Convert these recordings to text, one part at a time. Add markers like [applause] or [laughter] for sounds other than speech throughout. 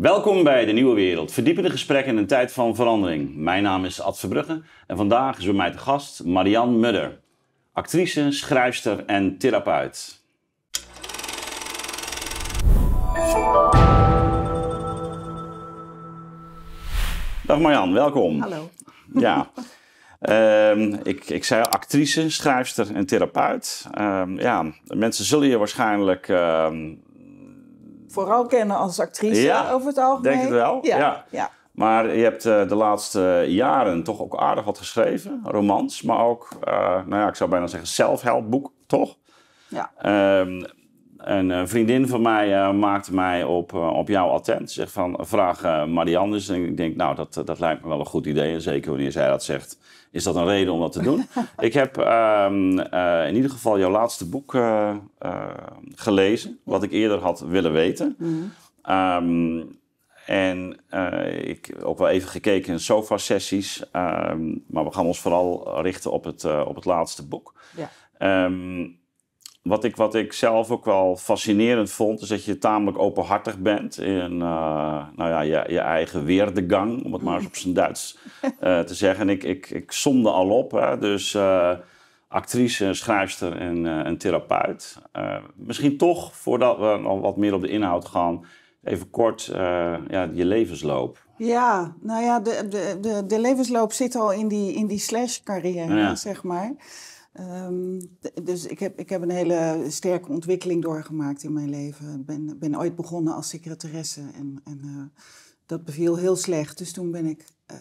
Welkom bij De Nieuwe Wereld. Verdiepende gesprekken in een tijd van verandering. Mijn naam is Ad Verbrugge en vandaag is bij mij te gast Marianne Mudder. Actrice, schrijfster en therapeut. Dag Marianne, welkom. Hallo. Ja. Ehm, ik, ik zei actrice, schrijfster en therapeut. Ehm, ja, mensen zullen je waarschijnlijk ehm, vooral kennen als actrice over het algemeen. Denk het wel. Ja. ja. Maar je hebt eh, de laatste jaren toch ook aardig wat geschreven. Romans, maar ook, eh, nou ja, ik zou bijna zeggen zelfhelpboek, toch? Ja. Ehm, een eh, vriendin van mij maakte mij op, op jou attent. Zegt van, vraag Marianne En ik denk, nou, dat, dat lijkt me wel een goed idee. En zeker wanneer zij dat zegt is dat een reden om dat te doen? [laughs] ik heb ehm, eh, in ieder geval jouw laatste boek eh, eh, gelezen, wat ik eerder had willen weten. Mhm. Ehm, en ik heb ook wel even gekeken in sofa-sessies, ehm, maar we gaan ons vooral richten op het, op het laatste boek. Ja wat, ik, wat ik zelf ook wel fascinerend vond, is dat je tamelijk openhartig bent in eh, nou ja, je, je eigen weerdegang, om het maar eens op zijn Duits [laughs] eh, te zeggen. En ik, ik, ik somde al op, hè, dus eh, actrice, schrijfster en, een therapeut. misschien toch, voordat we nog wat meer op de inhoud gaan, even kort ja, je levensloop. Ja, nou ja, de, de, de, levensloop zit al in die, in die slash-carrière, zeg maar. Ehm, dus ik heb, ik heb een hele sterke ontwikkeling doorgemaakt in mijn leven. Ik ben, ben ooit begonnen als secretaresse en, en eh, dat beviel heel slecht. Dus toen ben ik eh,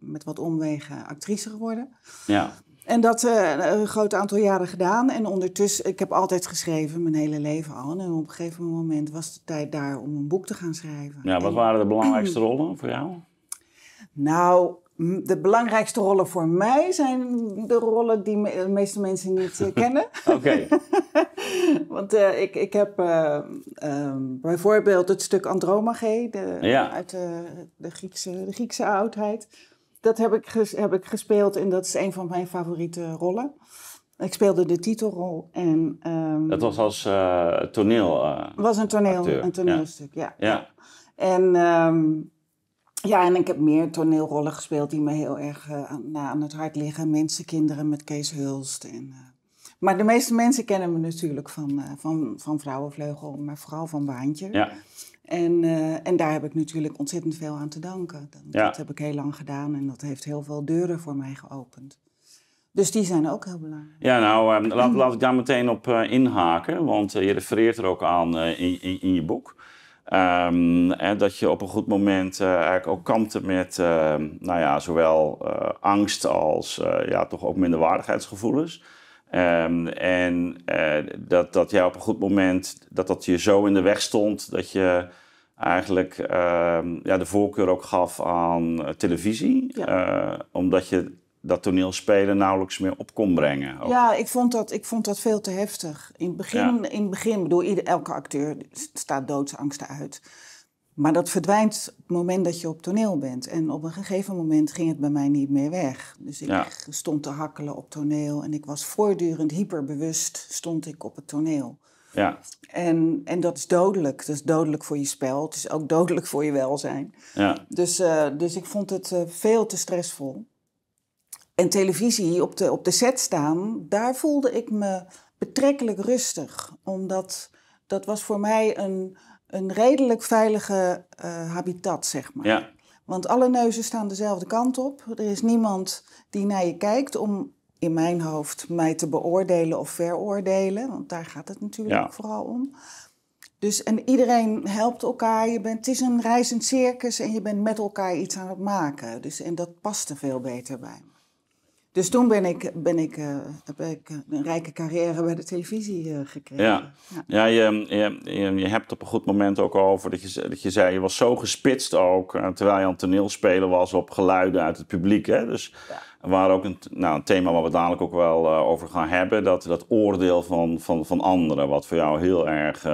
met wat omwegen actrice geworden. Ja. En dat uh, een groot aantal jaren gedaan. En ondertussen, ik heb altijd geschreven, mijn hele leven al. En op een gegeven moment was de tijd daar om een boek te gaan schrijven. Ja, wat waren de belangrijkste rollen voor jou? Nou, de belangrijkste rollen voor mij zijn de rollen die de meeste mensen niet eh, [laughs] kennen. Oké. [laughs] Want eh, ik, ik heb eh, ehm, bijvoorbeeld het stuk Andromache de, uit de, de, Griekse, de Griekse oudheid. Dat heb ik, heb ik gespeeld en dat is een van mijn favoriete rollen. Ik speelde de titelrol en... Um, dat was als uh, toneel... was een toneel, een toneelstuk, ja. ja. En... Ehm, ja, en ik heb meer toneelrollen gespeeld die me heel erg eh, aan, het hart liggen. Mensen, kinderen met Kees Hulst. En, eh, maar de meeste mensen kennen me natuurlijk van, eh, van, van Vrouwenvleugel, maar vooral van Baantje. Ja. En, en daar heb ik natuurlijk ontzettend veel aan te danken. Dat, ja. dat heb ik heel lang gedaan en dat heeft heel veel deuren voor mij geopend. Dus die zijn ook heel belangrijk. Ja, nou, laat, laat ik daar meteen op inhaken, want je refereert er ook aan in, in, in je boek en ehm, dat je op een goed moment eh, eigenlijk ook kampte met ehm, nou ja, zowel eh, angst als eh, ja, toch ook minderwaardigheidsgevoelens. Ehm, en dat, dat jij op een goed moment dat dat je zo in de weg stond dat je eigenlijk ja, de voorkeur ook gaf aan televisie. omdat je dat toneelspelen nauwelijks meer op kon brengen. Ja, ik vond, dat, ik vond dat veel te heftig. In het begin, in begin bedoel, ieder, elke acteur staat doodsangsten uit. Maar dat verdwijnt op het moment dat je op toneel bent. En op een gegeven moment ging het bij mij niet meer weg. Dus ik stond te hakkelen op toneel en ik was voortdurend hyperbewust stond ik op het toneel. Ja. En, en dat is dodelijk. Dat is dodelijk voor je spel. Het is ook dodelijk voor je welzijn. Ja. Dus, eh, dus ik vond het eh, veel te stressvol en televisie op de, op de set staan, daar voelde ik me betrekkelijk rustig. Omdat dat was voor mij een, een redelijk veilige uh, habitat, zeg maar. Ja. Want alle neuzen staan dezelfde kant op. Er is niemand die naar je kijkt om in mijn hoofd mij te beoordelen of veroordelen. Want daar gaat het natuurlijk vooral om. Dus en iedereen helpt elkaar. Je bent, het is een reizend circus en je bent met elkaar iets aan het maken. Dus, en dat paste veel beter bij dus toen ben ik, ben ik, eh, heb ik een rijke carrière bij de televisie eh, gekregen. Ja, ja. je, je, hebt op een goed moment ook over dat je, dat je zei... je was zo gespitst ook, eh, terwijl je aan toneelspelen was... op geluiden uit het publiek. Hè? Dus ja. waar ook een, nou, een thema waar we dadelijk ook wel over gaan hebben... Dat, dat oordeel van, van, van anderen, wat voor jou heel erg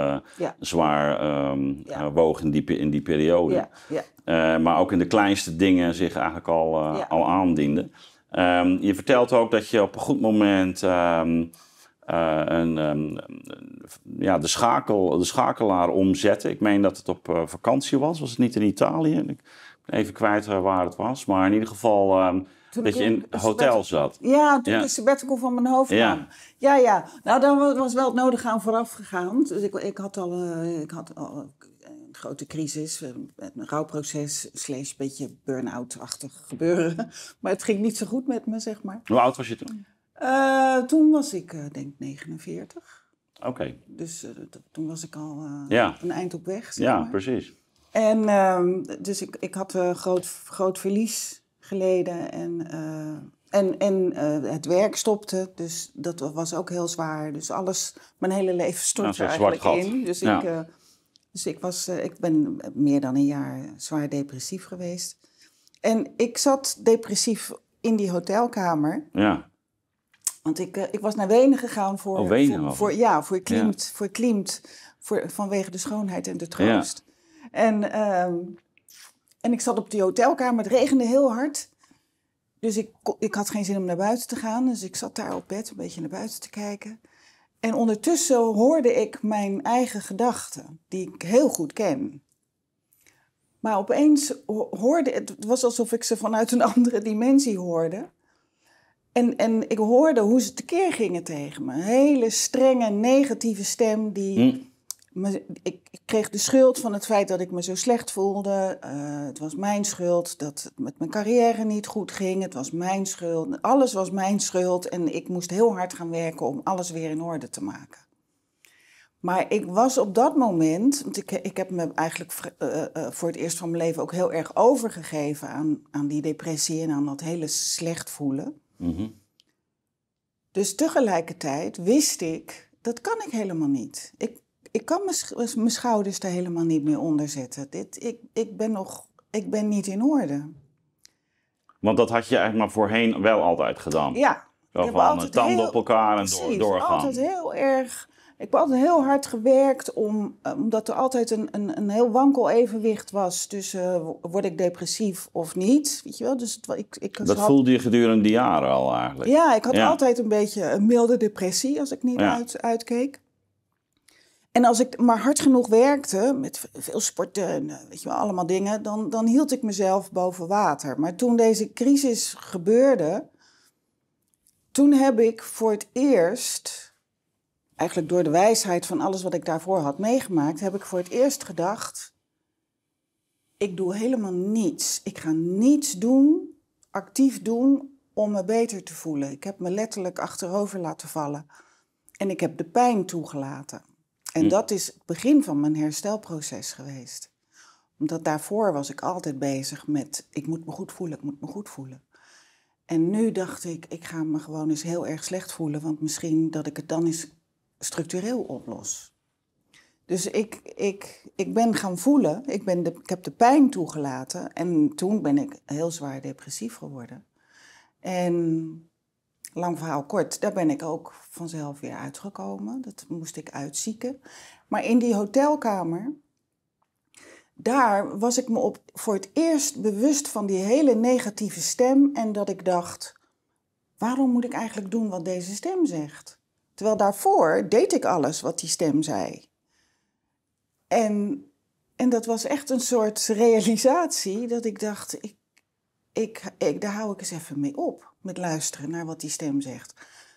zwaar um, woog in die, in die periode. maar ook in de kleinste dingen zich eigenlijk al, al aandiende. Ehm, je vertelt ook dat je op een goed moment ehm, eh, een, ehm, ja, de, schakel, de schakelaar omzette. Ik meen dat het op eh, vakantie was. Was het niet in Italië? Ik ben even kwijt eh, waar het was. Maar in ieder geval dat je in een hotel zat. Ja, toen ja. de sabbatical van mijn hoofd ja. Ja, ja. Nou, daar was wel het nodige aan vooraf gegaan. Dus ik, ik had al, ik had al grote crisis, met een rouwproces, slechts een beetje burn-out-achtig gebeuren. [laughs] Maar het ging niet zo goed met me, zeg maar. Hoe oud was je toen? Eh, toen was ik, uh, denk 49. Oké. Dus eh, toen was ik al een eind op weg, zeg Ja, precies. En ehm, dus ik, ik had een groot, groot verlies geleden en... En, en het werk stopte, dus dat was ook heel zwaar. Dus alles, mijn hele leven stortte nou, eigenlijk in. Dus ik, dus ik, was, eh, ik ben meer dan een jaar zwaar depressief geweest. En ik zat depressief in die hotelkamer. Ja. Want ik, eh, ik was naar Wenen gegaan voor... Oh, Wenen voor, Ja, voor Klimt. Voor Klimt voor, vanwege de schoonheid en de troost. En, ehm, en ik zat op die hotelkamer. Het regende heel hard. Dus ik, ik had geen zin om naar buiten te gaan. Dus ik zat daar op bed een beetje naar buiten te kijken. En ondertussen hoorde ik mijn eigen gedachten, die ik heel goed ken. Maar opeens hoorde het, was alsof ik ze vanuit een [laughs] andere dimensie hoorde. En, en ik hoorde hoe ze tekeer gingen tegen me. Een hele strenge, negatieve stem die hm ik, ik, kreeg de schuld van het feit dat ik me zo slecht voelde. Eh, het was mijn schuld dat het met mijn carrière niet goed ging. Het was mijn schuld. Alles was mijn schuld. En ik moest heel hard gaan werken om alles weer in orde te maken. Maar ik was op dat moment, want ik, ik heb me eigenlijk eh, eh, voor het eerst van mijn leven ook heel erg overgegeven aan, aan die depressie en aan dat hele slecht voelen. Mhm. Dus tegelijkertijd wist ik, dat kan ik helemaal niet. Ik, ik kan mijn schouders er helemaal niet meer onder zetten. Dit, ik, ik ben nog, ik ben niet in orde. Want dat had je eigenlijk maar voorheen wel altijd gedaan. Ja. Zo van eh, tanden heel, op elkaar en door, doorgaan. altijd heel erg... Ik heb altijd heel hard gewerkt, om, eh, omdat er altijd een, een, een heel wankel evenwicht was tussen eh, word ik depressief of niet. Weet je wel? Dus het, ik, ik dat had... voelde je gedurende jaren al eigenlijk. Ja, ik had altijd een beetje een milde depressie als ik niet uit, uitkeek. En als ik maar hard genoeg werkte, met veel sporten, eh, weet je wel, allemaal dingen, dan, dan hield ik mezelf boven water. Maar toen deze crisis gebeurde, toen heb ik voor het eerst, eigenlijk door de wijsheid van alles wat ik daarvoor had meegemaakt, heb ik voor het eerst gedacht, ik doe helemaal niets. Ik ga niets doen, actief doen, om me beter te voelen. Ik heb me letterlijk achterover laten vallen. En ik heb de pijn toegelaten. En hm. dat is het begin van mijn herstelproces geweest. Omdat daarvoor was ik altijd bezig met, ik moet me goed voelen, ik moet me goed voelen. En nu dacht ik, ik ga me gewoon eens heel erg slecht voelen, want misschien dat ik het dan eens structureel oplos. Dus ik, ik, ik ben gaan voelen, ik, ben de, ik heb de pijn toegelaten en toen ben ik heel zwaar depressief geworden. En lang verhaal kort, daar ben ik ook vanzelf weer uitgekomen. Dat moest ik uitzieken. Maar in die hotelkamer, daar was ik me op voor het eerst bewust van die hele negatieve stem. En dat ik dacht, waarom moet ik eigenlijk doen wat deze stem zegt? Terwijl daarvoor deed ik alles wat die stem zei. En, en dat was echt een soort realisatie dat ik dacht, ik, ik, ik, daar hou ik eens even mee op met luisteren naar wat die stem zegt.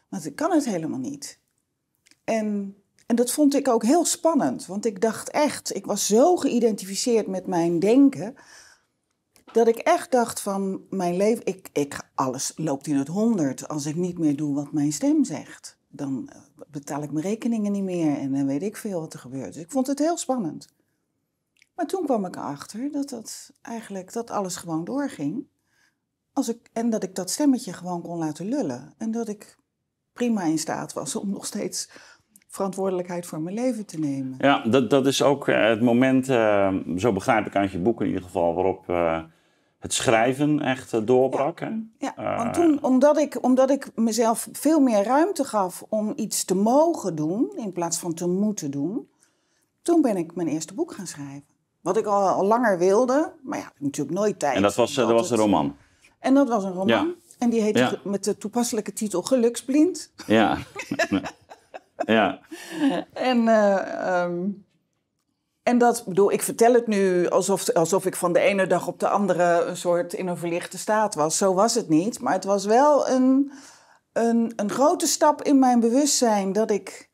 Want ik kan het helemaal niet. En, en dat vond ik ook heel spannend, want ik dacht echt, ik was zo geïdentificeerd met mijn denken, dat ik echt dacht van mijn leven, ik, ik, alles loopt in het honderd als ik niet meer doe wat mijn stem zegt. Dan eh, betaal ik mijn rekeningen niet meer en dan weet ik veel wat er gebeurt. Dus ik vond het heel spannend. Maar toen kwam ik erachter dat, dat, eigenlijk, dat alles gewoon doorging. Als ik, en dat ik dat stemmetje gewoon kon laten lullen. En dat ik prima in staat was om nog steeds verantwoordelijkheid voor mijn leven te nemen. Ja, dat, dat is ook eh, het moment, eh, zo begrijp ik uit je boek in ieder geval, waarop eh, het schrijven echt doorbrak. Ja, hè? ja want toen, omdat ik, omdat ik mezelf veel meer ruimte gaf om iets te mogen doen in plaats van te moeten doen, toen ben ik mijn eerste boek gaan schrijven. Wat ik al, langer wilde, maar ja, natuurlijk nooit tijd. En dat was, dat was een roman? En dat was een roman. En die heette met de toepasselijke titel Geluksblind. Ja. [laughs] ja. En, eh, ehm, en dat, bedoel, ik vertel het nu alsof, alsof ik van de ene dag op de andere een soort in een verlichte staat was. Zo was het niet. Maar het was wel een, een, een grote stap in mijn bewustzijn dat ik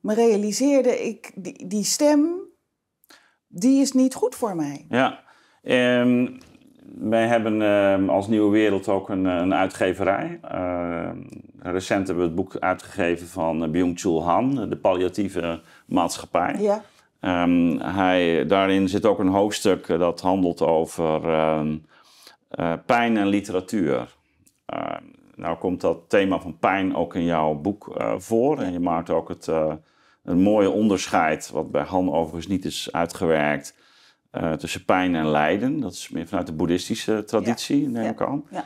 me realiseerde, ik, die, die stem, die is niet goed voor mij. Ja. Um, wij hebben ehm, als Nieuwe Wereld ook een, eh, een uitgeverij. Ehm, recent hebben we het boek uitgegeven van eh, Byung-Chul Han, De palliatieve maatschappij. Ja. Ehm, hij, daarin zit ook een hoofdstuk eh, dat handelt over pijn en literatuur. nou komt dat thema van pijn ook in jouw boek voor. En je maakt ook het, een mooie onderscheid, wat bij Han overigens niet is uitgewerkt eh, tussen pijn en lijden. Dat is meer vanuit de boeddhistische traditie, neem ik ja. Ehm,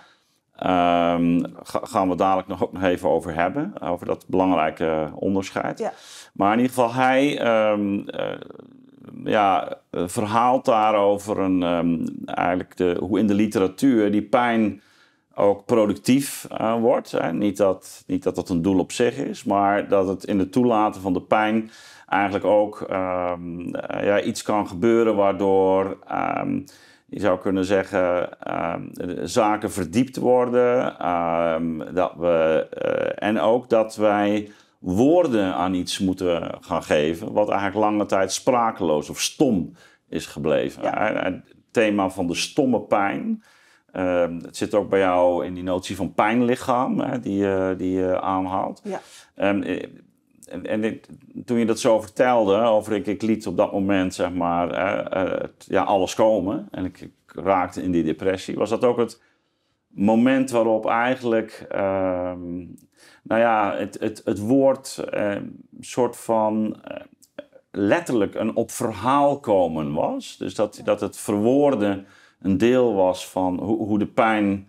aan. gaan we dadelijk nog ook nog even over hebben, over dat belangrijke onderscheid. Maar in ieder geval, hij ehm, eh, ja, eh, verhaalt daarover een, ehm, eigenlijk de, hoe in de literatuur die pijn ook productief wordt. Niet, dat, niet dat dat een doel op zich is, maar dat het in het toelaten van de pijn eigenlijk ook ehm, eh, ja, iets kan gebeuren waardoor ehm, je zou kunnen zeggen ehm, zaken verdiept worden. dat we, eh, en ook dat wij woorden aan iets moeten gaan geven, wat eigenlijk lange tijd sprakeloos of stom is gebleven. Ja. Het thema van de stomme pijn. het zit ook bij jou in die notie van pijnlichaam hè, die, eh, die je aanhaalt. Ja en, toen je dat zo vertelde, over ik, ik liet op dat moment zeg maar eh, ja, alles komen en ik, raakte in die depressie, was dat ook het moment waarop eigenlijk, ehm, nou ja, het, het, het woord eh, soort van eh, letterlijk een op verhaal komen was. Dus dat, dat het verwoorden een deel was van hoe, hoe de pijn,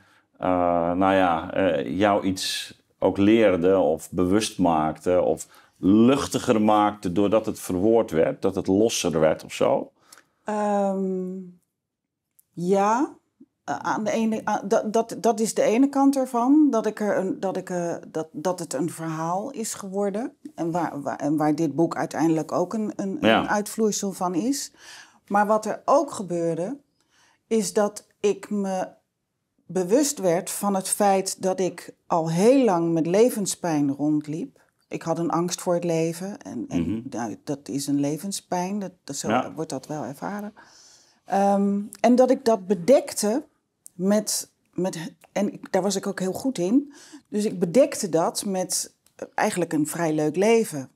nou ja, jou iets ook leerde of bewust maakte of luchtiger maakte doordat het verwoord werd, dat het losser werd of zo? Ehm, ja, aan de ene, dat, dat, dat is de ene kant ervan, dat, ik er een, dat, ik, eh, dat, dat het een verhaal is geworden. En waar, waar, en waar dit boek uiteindelijk ook een, een, een uitvloeisel van is. Maar wat er ook gebeurde, is dat ik me bewust werd van het feit dat ik al heel lang met levenspijn rondliep ik had een angst voor het leven. En, en mhm. nou, dat is een levenspijn, dat, dat zo wordt dat wel ervaren. Ehm, en dat ik dat bedekte met, met en daar was ik ook heel goed in. Dus ik bedekte dat met eh, eigenlijk een vrij leuk leven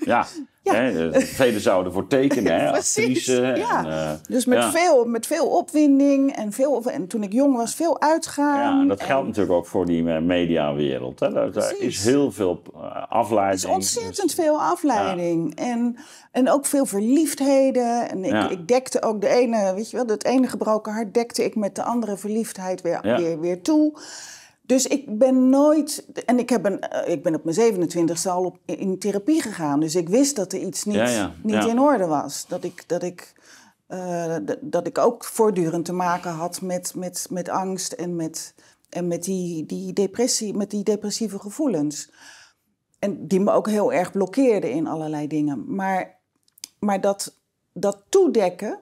ja, [laughs] ja. velen zouden voor tekenen, [laughs] Precies. Ja. En, eh, dus met, veel, met veel opwinding en, veel, en toen ik jong was, veel uitgaan. Ja, en dat geldt natuurlijk ook voor die eh, mediawereld. Hè. is heel veel eh, afleiding. Er is ontzettend dus- veel afleiding. En, en ook veel verliefdheden. En ik, ik, dekte ook de ene, weet je wel, dat ene gebroken hart dekte ik met de andere verliefdheid weer, weer, weer toe. Dus ik ben nooit. En ik, heb een, eh, ik ben op mijn 27e al op, in therapie gegaan. Dus ik wist dat er iets niet, niet in orde was. Dat ik, dat, ik, eh, dat ik ook voortdurend te maken had met, met, met angst en met, en met, die, die depressie, met die depressieve gevoelens. En die me ook heel erg blokkeerden in allerlei dingen. Maar, maar dat, dat toedekken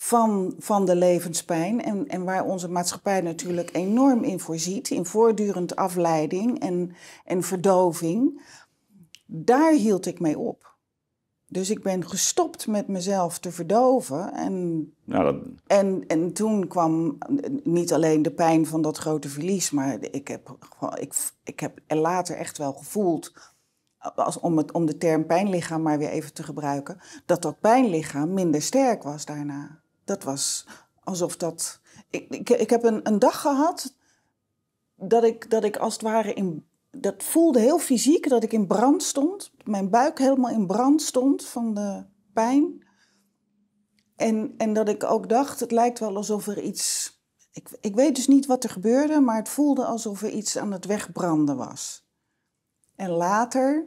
van, van de levenspijn. En, en waar onze maatschappij natuurlijk enorm in voorziet, in voortdurend afleiding en, en verdoving. Daar hield ik mee op. Dus ik ben gestopt met mezelf te verdoven. En, nou, dat... en, en toen kwam niet alleen de pijn van dat grote verlies, maar ik heb, ik, ik heb later echt wel gevoeld, als, om, het, om de term pijnlichaam maar weer even te gebruiken, dat dat pijnlichaam minder sterk was daarna dat was alsof dat. Ik, ik, ik heb een, een dag gehad dat ik, dat ik als het ware in. Dat voelde heel fysiek dat ik in brand stond. Mijn buik helemaal in brand stond van de pijn. En, en dat ik ook dacht, het lijkt wel alsof er iets. Ik, ik weet dus niet wat er gebeurde, maar het voelde alsof er iets aan het wegbranden was. En later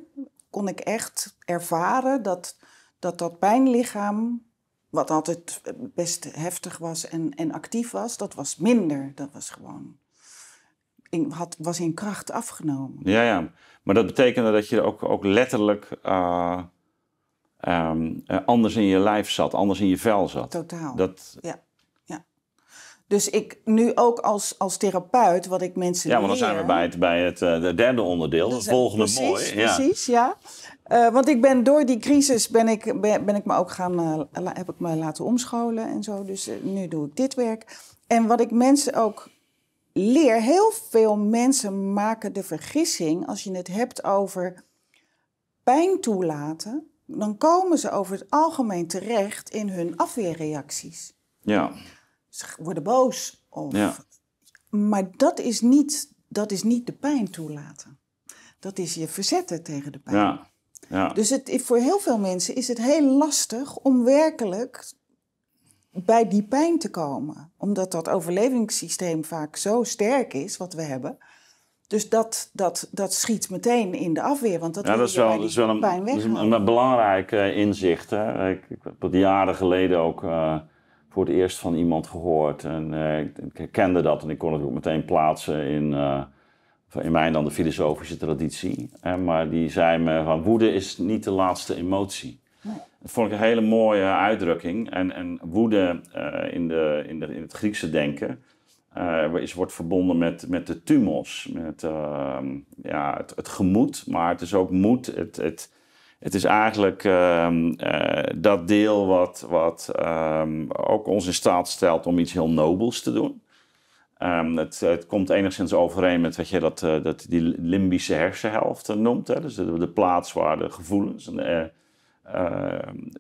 kon ik echt ervaren dat dat, dat pijnlichaam wat altijd eh, best heftig was en, en actief was, dat was minder. Dat was gewoon. In, had, was in kracht afgenomen. Ja, ja. Maar dat betekende dat je ook, ook letterlijk eh, ehm, eh, anders in je lijf zat, anders in je vel zat. Totaal. Dat... Ja. ja. Dus ik nu ook als, als therapeut, wat ik mensen. Ja, maar dan zijn we bij het, bij het derde onderdeel, het volgende precies, mooi. Precies, ja. Eh, want ik ben door die crisis ben ik, ben, ben ik me ook gaan, eh, heb ik me laten omscholen en zo. Dus eh, nu doe ik dit werk. En wat ik mensen ook leer, heel veel mensen maken de vergissing als je het hebt over pijn toelaten, dan komen ze over het algemeen terecht in hun afweerreacties. Ja. Ze worden boos. Of... Ja. Maar dat is, niet, dat is niet de pijn toelaten. Dat is je verzetten tegen de pijn. Ja. Ja. Dus het, voor heel veel mensen is het heel lastig om werkelijk bij die pijn te komen. Omdat dat overlevingssysteem vaak zo sterk is, wat we hebben. Dus dat, dat, dat schiet meteen in de afweer. Want dat, ja, dat is wel, dat is wel een, belangrijk inzicht. Hè? Ik, ik, heb jaren geleden ook eh, voor het eerst van iemand gehoord. En eh, ik, ik kende dat en ik kon het ook meteen plaatsen in eh, in mijn dan de filosofische traditie. maar die zei me van woede is niet de laatste emotie. Nee. Dat vond ik een hele mooie uitdrukking. En, en woede eh, in, de, in, de, in het Griekse denken eh, is, wordt verbonden met, met de tumos, met ehm, ja, het, het, gemoed. Maar het is ook moed. Het, het, het is eigenlijk ehm, eh, dat deel wat, wat ehm, ook ons in staat stelt om iets heel nobels te doen. Ehm, het, het, komt enigszins overeen met wat je dat, eh, dat die limbische hersenhelft eh, noemt. Hè? Dus de, plaats waar de gevoelens eh,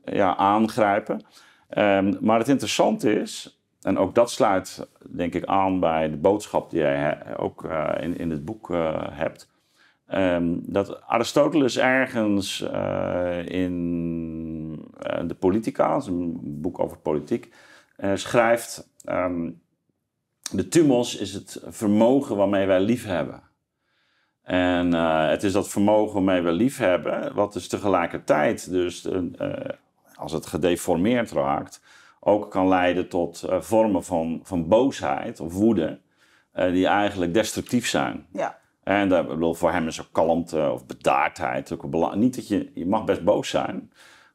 ja, aangrijpen. Ehm, maar het interessante is, en ook dat sluit denk ik aan bij de boodschap die jij ook in, in het boek hebt. Ehm, dat Aristoteles ergens in de Politica, een boek over politiek, schrijft de tumos is het vermogen waarmee wij hebben, En eh, het is dat vermogen waarmee we hebben wat dus tegelijkertijd, dus, eh, eh, als het gedeformeerd raakt, ook kan leiden tot vormen van, van boosheid of woede, die eigenlijk destructief zijn. Ja. En daar bedoel, voor hem is ook kalmte of bedaardheid ook Niet dat je, je mag best boos zijn,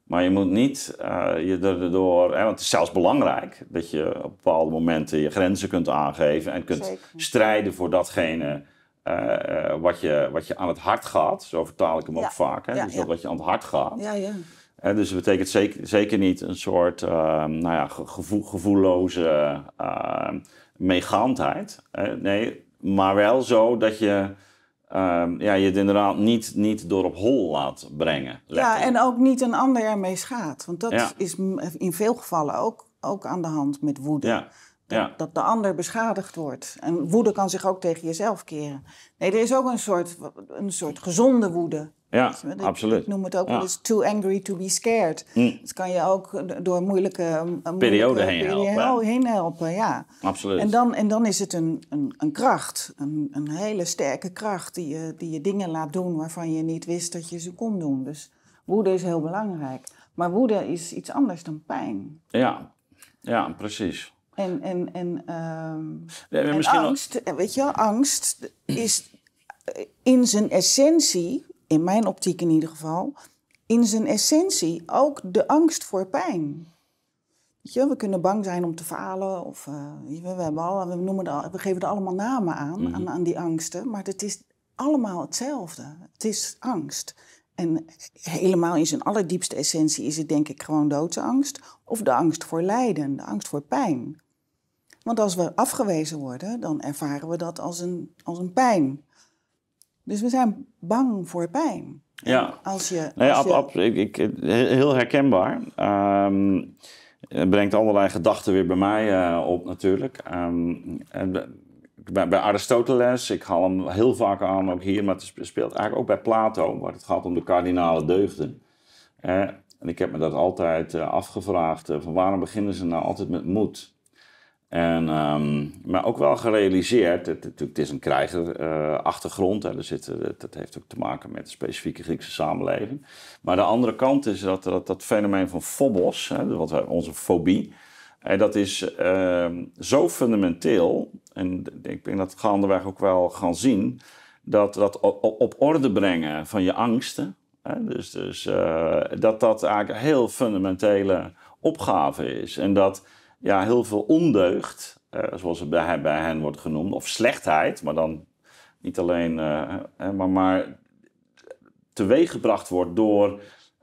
maar je moet niet eh, je erdoor. Hè, want het is zelfs belangrijk dat je op bepaalde momenten je grenzen kunt aangeven en kunt strijden voor datgene. Eh, eh, wat, je, wat je aan het hart gaat, zo vertaal ik hem ook vaak. Hè? dus wat je aan het hart gaat. Ja, ja. En dus dat betekent zeker, zeker niet een soort nou ja, gevo gevoelloze meegaandheid. nee, maar wel zo dat je Ehm, ja, je het inderdaad niet, niet door op hol laat brengen. Ja, en ook niet een ander ermee schaadt. Want dat is in veel gevallen ook, ook aan de hand met woede. Dat, ja. dat, de ander beschadigd wordt. En woede kan zich ook tegen jezelf keren. Nee, er is ook een soort, een soort gezonde woede. Ja, absoluut. Ik noem het ook wel eens too angry to be scared. Hm. Dat dus kan je ook door moeilijke, eh, perioden heen, periode helpen. Oh, heen helpen. Ja, absoluut. En dan, en dan is het een, een, een kracht, een, een, hele sterke kracht die je, die je dingen laat doen waarvan je niet wist dat je ze kon doen. Dus woede is heel belangrijk. Maar woede is iets anders dan pijn. Ja, ja precies. En, en, en, ehm, en angst, eh, weet je wel, angst is in zijn essentie in mijn optiek in ieder geval, in zijn essentie ook de angst voor pijn. Weet je, we kunnen bang zijn om te falen. Of, eh, we, hebben we, noemen we geven er allemaal namen aan, mhm. aan, aan die angsten. Maar het is allemaal hetzelfde. Het is angst. En helemaal in zijn allerdiepste essentie is het denk ik gewoon doodsangst. Of de angst voor lijden, de angst voor pijn. Want als we afgewezen worden, dan ervaren we dat als een, als een pijn. Dus we zijn bang voor pijn. Ja. Als je, nee, ab, ik, ik, heel herkenbaar. Ehm, het brengt allerlei gedachten weer bij mij eh, op natuurlijk. Um, bij, Aristoteles, ik haal hem heel vaak aan, ook hier, maar het speelt eigenlijk ook bij Plato, waar het gaat om de kardinale deugden. en ik heb me dat altijd eh, afgevraagd, eh, van waarom beginnen ze nou altijd met moed? En, ehm, maar ook wel gerealiseerd, het, het is een krijgerachtergrond, uh, dus zit, eh, dat heeft ook te maken met de specifieke Griekse samenleving. Maar de andere kant is dat dat, dat fenomeen van fobos, hè, wat wij, onze fobie, en dat is ehm, zo fundamenteel, en ik denk dat gaandeweg ook wel gaan zien, dat dat op orde brengen van je angsten, hè, dus, dus eh, dat dat eigenlijk een heel fundamentele opgave is. En dat ja, heel veel ondeugd, eh, zoals het bij, bij, hen wordt genoemd, of slechtheid, maar dan niet alleen, uh, maar, maar teweeggebracht wordt door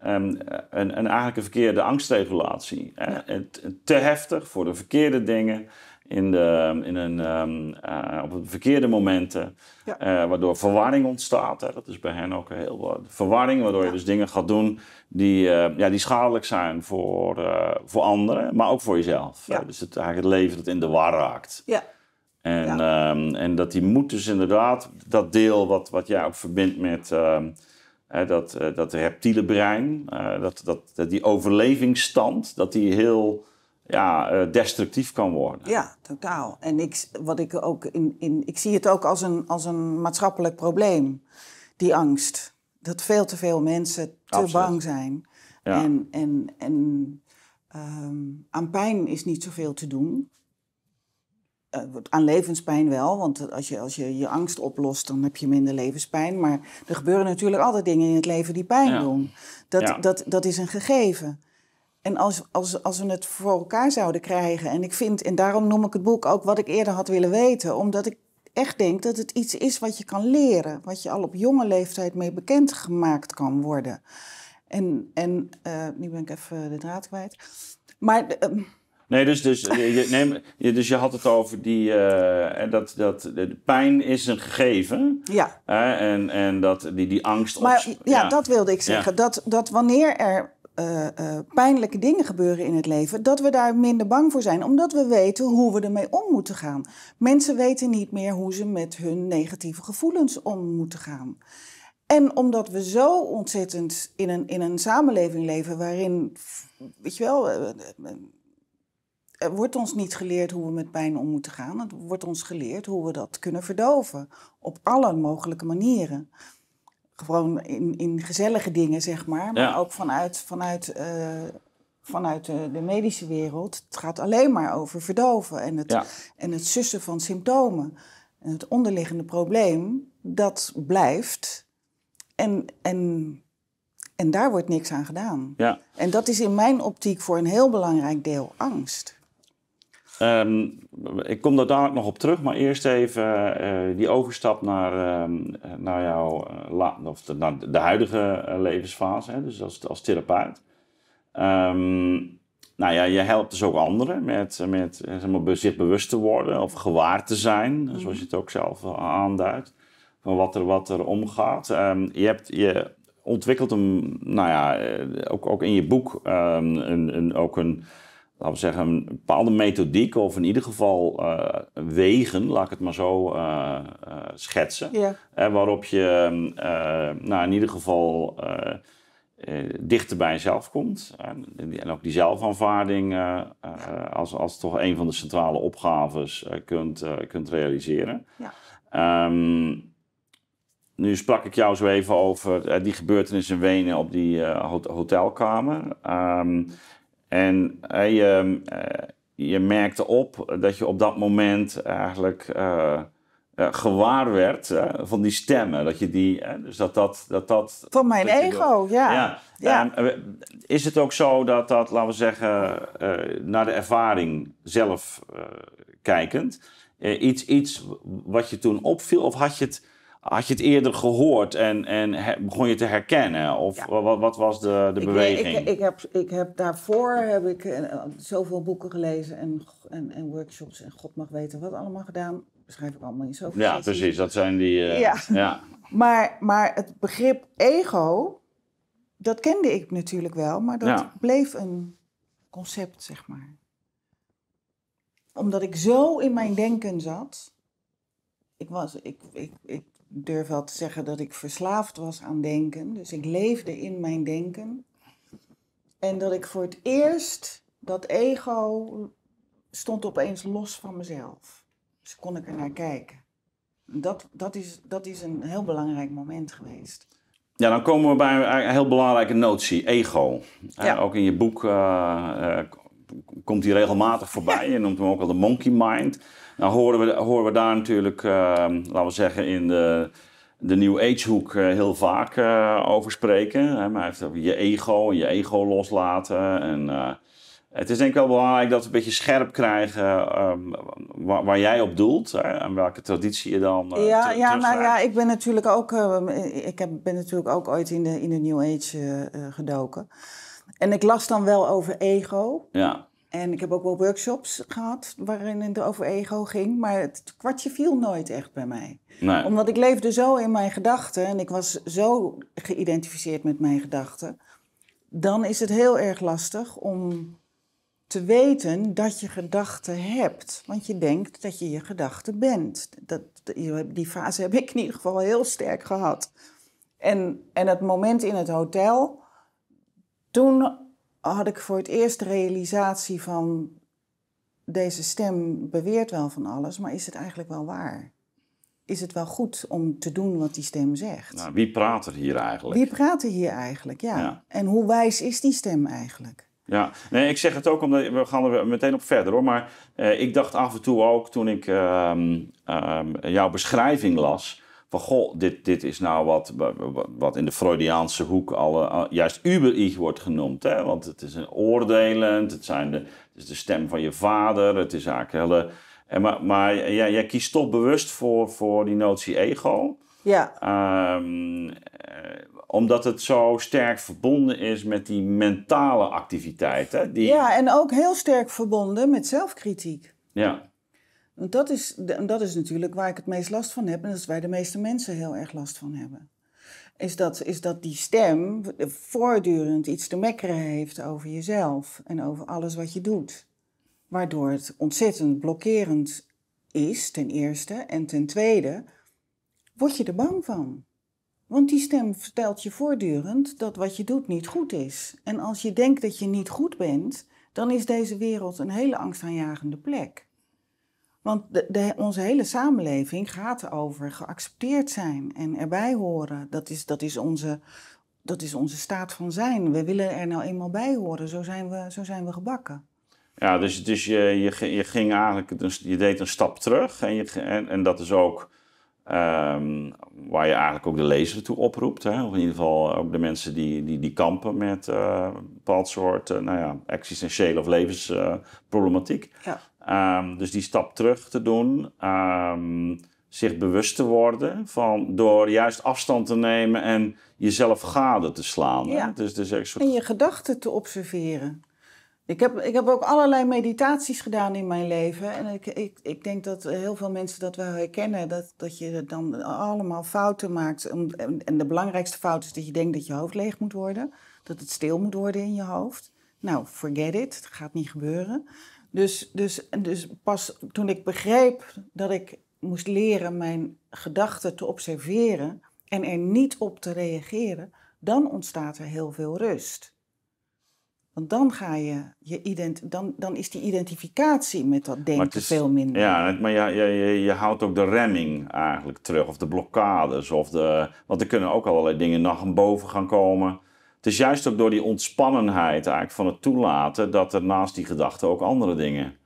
um, een, een, eigenlijk een verkeerde angstregulatie. Hè? Te heftig voor de verkeerde dingen in de, in een, ehm, eh, op verkeerde momenten. Eh, waardoor verwarring ontstaat. Hè. Dat is bij hen ook heel wat verwarring. Waardoor je dus dingen gaat doen die, eh, ja, die schadelijk zijn voor, voor anderen, maar ook voor jezelf. dus het, eigenlijk het leven dat in de war raakt. Ja. En, ehm, en dat die moet dus inderdaad dat deel wat, wat jij ook verbindt met. Ehm, dat, dat reptiele brein, dat, dat die overlevingsstand, dat die heel ja, eh, destructief kan worden. Ja, totaal. En ik, wat ik, ook in, in, ik zie het ook als een, als een maatschappelijk probleem, die angst. Dat veel te veel mensen te bang zijn. En, en, en ehm, aan pijn is niet zoveel te doen. Eh, aan levenspijn wel, want als je, als je je angst oplost, dan heb je minder levenspijn. Maar er gebeuren natuurlijk altijd dingen in het leven die pijn doen. Dat, dat, dat is een gegeven. En als, als, als we het voor elkaar zouden krijgen, en ik vind, en daarom noem ik het boek ook wat ik eerder had willen weten, omdat ik echt denk dat het iets is wat je kan leren, wat je al op jonge leeftijd mee bekend gemaakt kan worden. En, en eh, nu ben ik even de draad kwijt. Maar. Ehm, nee, dus, dus, je, dus je had het over die. Eh, dat, dat, de pijn is een gegeven. Ja. en en dat, die, die angst. Maar ja, dat wilde ik zeggen. Dat, dat wanneer er eh, eh, pijnlijke dingen gebeuren in het leven, dat we daar minder bang voor zijn, omdat we weten hoe we ermee om moeten gaan. Mensen weten niet meer hoe ze met hun negatieve gevoelens om moeten gaan. En omdat we zo ontzettend in een, in een samenleving leven waarin, weet je wel, eh, er wordt ons niet geleerd hoe we met pijn om moeten gaan. Het wordt ons geleerd hoe we dat kunnen verdoven op alle mogelijke manieren gewoon in, in gezellige dingen, zeg maar. Maar ook vanuit, vanuit, eh, vanuit eh, de, medische wereld. Het gaat alleen maar over verdoven en het, en het sussen van symptomen. En het onderliggende probleem, dat blijft. En, en, en daar wordt niks aan gedaan. Ja. En dat is in mijn optiek voor een heel belangrijk deel angst. Ehm, ik kom daar dadelijk nog op terug, maar eerst even eh, die overstap naar, ehm, naar jouw eh, of de, de huidige eh, levensfase, hè, dus als, als therapeut. Ehm, nou ja, je helpt dus ook anderen met, met zeg maar, zich bewust te worden of gewaar te zijn, mhm. zoals je het ook zelf aanduidt, van wat er, wat er omgaat. je, hebt, je ontwikkelt hem, nou ja, ook, ook in je boek een, een, ook een laten we zeggen, een bepaalde methodiek of in ieder geval eh, wegen, laat ik het maar zo eh, eh, schetsen. Hè, waarop je mm, nou, in ieder geval dichter bij jezelf komt. En, ook die zelfaanvaarding als, als toch een van de centrale opgaves kunt, kunt realiseren. Ja. Ehm, nu sprak ik jou zo even over die gebeurtenis in Wenen op die hotelkamer. Um, en eh, je, eh, je merkte op dat je op dat moment eigenlijk eh, gewaar werd van die stemmen. Dat je die, dus dat dat, dat, dat... Van mijn ego, ja. ja. ja. Ehm, is het ook zo dat dat, laten we zeggen, naar de ervaring zelf kijkend, iets, iets wat je toen opviel, of had je het had je het eerder gehoord en, en begon je te herkennen? Of wat, was de, de eh, beweging? Ik, ik, heb, ik heb daarvoor heb ik eh, zoveel boeken gelezen en, en, en workshops en god mag weten wat allemaal gedaan. Beschrijf ik allemaal in zoveel Ja, precies. Dat zijn die... Eh, ja. maar, maar het begrip ego, dat kende ik natuurlijk wel, maar dat bleef een concept, zeg maar. Omdat ik zo in mijn denken zat. Ik was, ik, ik, ik durf wel te zeggen dat ik verslaafd was aan denken. Dus ik leefde in mijn denken. En dat ik voor het eerst dat ego stond opeens los van mezelf. Dus kon ik er naar kijken. Dat, dat, is, dat is een heel belangrijk moment geweest. Ja, dan komen we bij een heel belangrijke notie, ego. Eh, ja. ook in je boek eh, eh, komt hij regelmatig voorbij. Je noemt hem ook wel de monkey mind. Nou horen we, horen we daar natuurlijk, eh, laten we zeggen, in de, de New Age hoek eh, heel vaak eh, over spreken. Hè? Maar hij heeft over je ego en je ego loslaten. En, het is denk ik wel belangrijk dat we een beetje scherp krijgen waar, jij op doelt. Hè? En welke traditie je dan Ja, ja nou ja, ik ben natuurlijk ook, ik heb, ben natuurlijk ook ooit in de, in de New Age gedoken. En ik las dan wel over ego. Ja. En ik heb ook wel workshops gehad waarin het over ego ging. Maar het kwartje viel nooit echt bij mij. Omdat ik leefde zo in mijn gedachten en ik was zo geïdentificeerd met mijn gedachten. Dan is het heel erg lastig om te weten dat je gedachten hebt. Want je denkt dat je je gedachten bent. Dat, die fase heb ik in ieder geval heel sterk gehad. En, en het moment in het hotel toen had ik voor het eerst de realisatie van deze stem beweert wel van alles, maar is het eigenlijk wel waar? Is het wel goed om te doen wat die stem zegt? Nou, wie praat er hier eigenlijk? Wie praat er hier eigenlijk, ja. En hoe wijs is die stem eigenlijk? Ja, nee, ik zeg het ook omdat we gaan er meteen op verder hoor. Maar eh, ik dacht af en toe ook toen ik ehm, ehm, jouw beschrijving las van goh, dit, dit is nou wat, wat in de Freudiaanse hoek alle, juist uber-ich wordt genoemd. Hè? Want het is een oordelend, het, zijn de, het is de stem van je vader, het is eigenlijk hele... En maar maar jij kiest toch bewust voor, voor die notie ego. Ja. Ehm, eh, omdat het zo sterk verbonden is met die mentale activiteiten. Die... Ja, en ook heel sterk verbonden met zelfkritiek. Ja. Want dat is, dat is natuurlijk waar ik het meest last van heb en dat is waar de meeste mensen heel erg last van hebben. Is dat, is dat die stem voortdurend iets te mekkeren heeft over jezelf en over alles wat je doet. Waardoor het ontzettend blokkerend is, ten eerste. En ten tweede, word je er bang van. Want die stem vertelt je voortdurend dat wat je doet niet goed is. En als je denkt dat je niet goed bent, dan is deze wereld een hele angstaanjagende plek. Want de, onze hele samenleving gaat over geaccepteerd zijn en erbij horen. Dat is, dat, is onze, dat is onze staat van zijn. We willen er nou eenmaal bij horen. Zo zijn we, zo zijn we gebakken. Ja, dus, dus je, je, je ging eigenlijk, je deed een stap terug. En, je, en, en dat is ook ehm, waar je eigenlijk ook de lezer toe oproept. Hè? Of in ieder geval ook de mensen die, die, die kampen met eh, een bepaald soort eh, nou ja, existentiële of levensproblematiek. ja Ehm, dus die stap terug te doen, ehm, zich bewust te worden van door juist afstand te nemen en jezelf gade te slaan. Ja. Dus, dus soort... En je gedachten te observeren. Ik heb, ik heb ook allerlei meditaties gedaan in mijn leven. En ik, ik, ik denk dat heel veel mensen dat wel herkennen. Dat, dat je dan allemaal fouten maakt. En de belangrijkste fout is dat je denkt dat je hoofd leeg moet worden. Dat het stil moet worden in je hoofd. Nou, forget it. Dat gaat niet gebeuren. Dus, dus, dus pas toen ik begreep dat ik moest leren mijn gedachten te observeren en er niet op te reageren, dan ontstaat er heel veel rust. Want dan, ga je, je ident, dan, dan is die identificatie met dat denken veel minder. Ja, maar je, je, je houdt ook de remming eigenlijk terug, of de blokkades. Of de, want er kunnen ook allerlei dingen naar boven gaan komen het is juist ook door die ontspannenheid eigenlijk van het toelaten dat er naast die gedachten ook andere dingen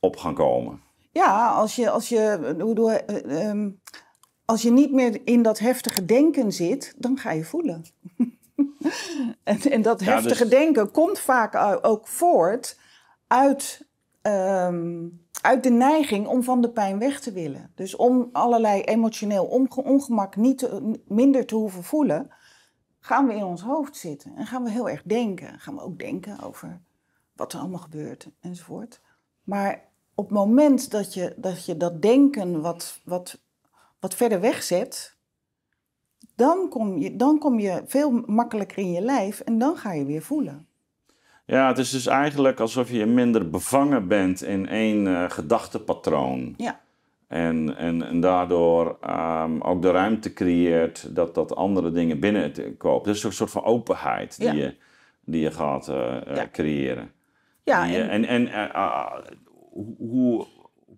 op gaan komen. Ja, als je, als je, hoe, um, als je niet meer in dat heftige denken zit, dan ga je voelen. [laughs] en, en, dat heftige dus- denken komt vaak ook voort uit, ehm, uit de neiging om van de pijn weg te willen. Dus om allerlei emotioneel ongemak niet minder te hoeven voelen, gaan we in ons hoofd zitten en gaan we heel erg denken. Gaan we ook denken over wat er allemaal gebeurt enzovoort. Maar op het moment dat je dat, je dat denken wat, wat, wat verder wegzet, dan kom, je, dan kom je veel makkelijker in je lijf en dan ga je weer voelen. Ja, het is dus eigenlijk alsof je minder bevangen bent in één uh, gedachtepatroon. Ja. En, en, en daardoor ehm, ook de ruimte creëert dat, dat andere dingen Dat Dus een soort van openheid die, je, die je gaat eh, eh, creëren. Ja, en, en, en eh, ah, hoe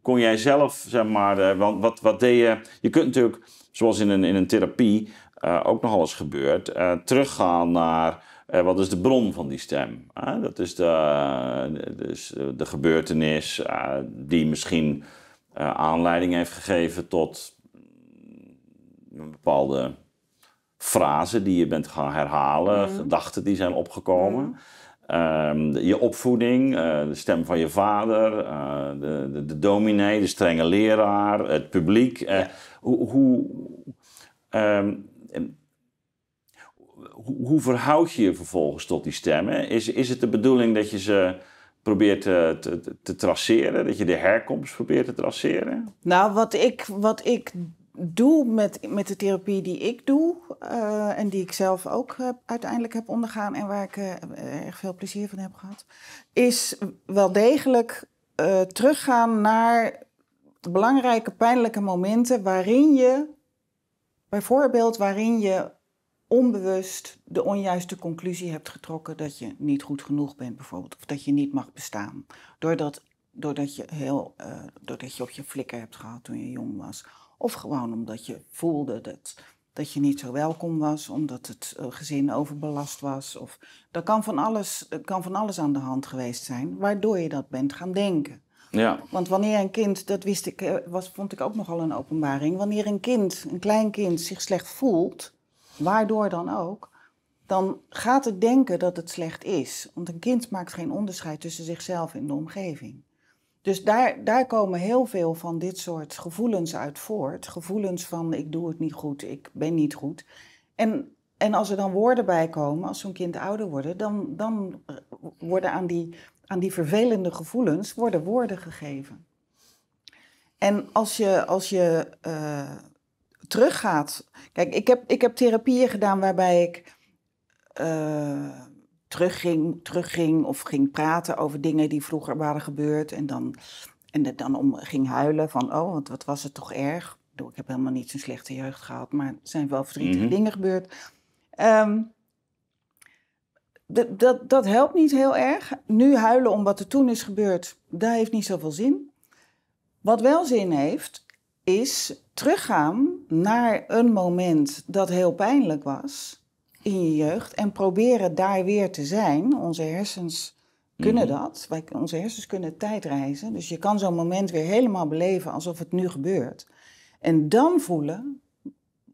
kon jij zelf, zeg maar, want wat, wat deed je? Je kunt natuurlijk, zoals in een, in een therapie ook nogal eens gebeurt, teruggaan naar wat is de bron van die stem. dat is de, dus de gebeurtenis die misschien eh, aanleiding heeft gegeven tot een bepaalde frase die je bent gaan herhalen, mhm. gedachten die zijn opgekomen. Mhm. Ehm, je opvoeding, eh, de stem van je vader, eh, de, de, de, dominee, de strenge leraar, het publiek. hoe, ehm, hoe, hoe, verhoud je je vervolgens tot die stemmen? Is, is het de bedoeling dat je ze probeert eh, te, te, te, traceren? Dat je de herkomst probeert te traceren? Nou, wat ik, wat ik doe met, met de therapie die ik doe eh, en die ik zelf ook eh, uiteindelijk heb ondergaan en waar ik erg veel plezier van heb gehad, is wel degelijk teruggaan naar belangrijke pijnlijke momenten waarin je, bijvoorbeeld waarin je onbewust de onjuiste conclusie hebt getrokken dat je niet goed genoeg bent bijvoorbeeld, of dat je niet mag bestaan, doordat, doordat, je, heel, eh, doordat je op je flikker hebt gehad toen je jong was, of gewoon omdat je voelde dat, dat je niet zo welkom was, omdat het eh, gezin overbelast was, of dat kan van, alles, kan van alles aan de hand geweest zijn, waardoor je dat bent gaan denken. Ja. Want wanneer een kind, dat wist ik, eh, was, vond ik ook nogal een openbaring, wanneer een kind, een klein kind zich slecht voelt, waardoor dan ook, dan gaat het denken dat het slecht is. Want een kind maakt geen onderscheid tussen zichzelf en de omgeving. Dus daar, daar komen heel veel van dit soort gevoelens uit voort. Gevoelens van ik doe het niet goed, ik ben niet goed. En, en als er dan woorden bij komen, als zo'n kind ouder wordt, dan, dan worden aan die, aan die vervelende gevoelens worden woorden gegeven. En als je, als je eh, teruggaat. Kijk, ik heb, ik heb therapieën gedaan waarbij ik eh, terugging, terugging of ging praten over dingen die vroeger waren gebeurd. En dan, en dan om ging huilen van, oh, wat, wat was het toch erg. Ik heb helemaal niet zo'n slechte jeugd gehad, maar er zijn wel verdrietige mhm. dingen gebeurd. Ehm, dat, dat helpt niet heel erg. Nu huilen om wat er toen is gebeurd, daar heeft niet zoveel zin. Wat wel zin heeft, is teruggaan naar een moment dat heel pijnlijk was in je jeugd en proberen daar weer te zijn. Onze hersens kunnen mhm. dat. Wij, onze hersens kunnen tijdreizen. Dus je kan zo'n moment weer helemaal beleven alsof het nu gebeurt. En dan voelen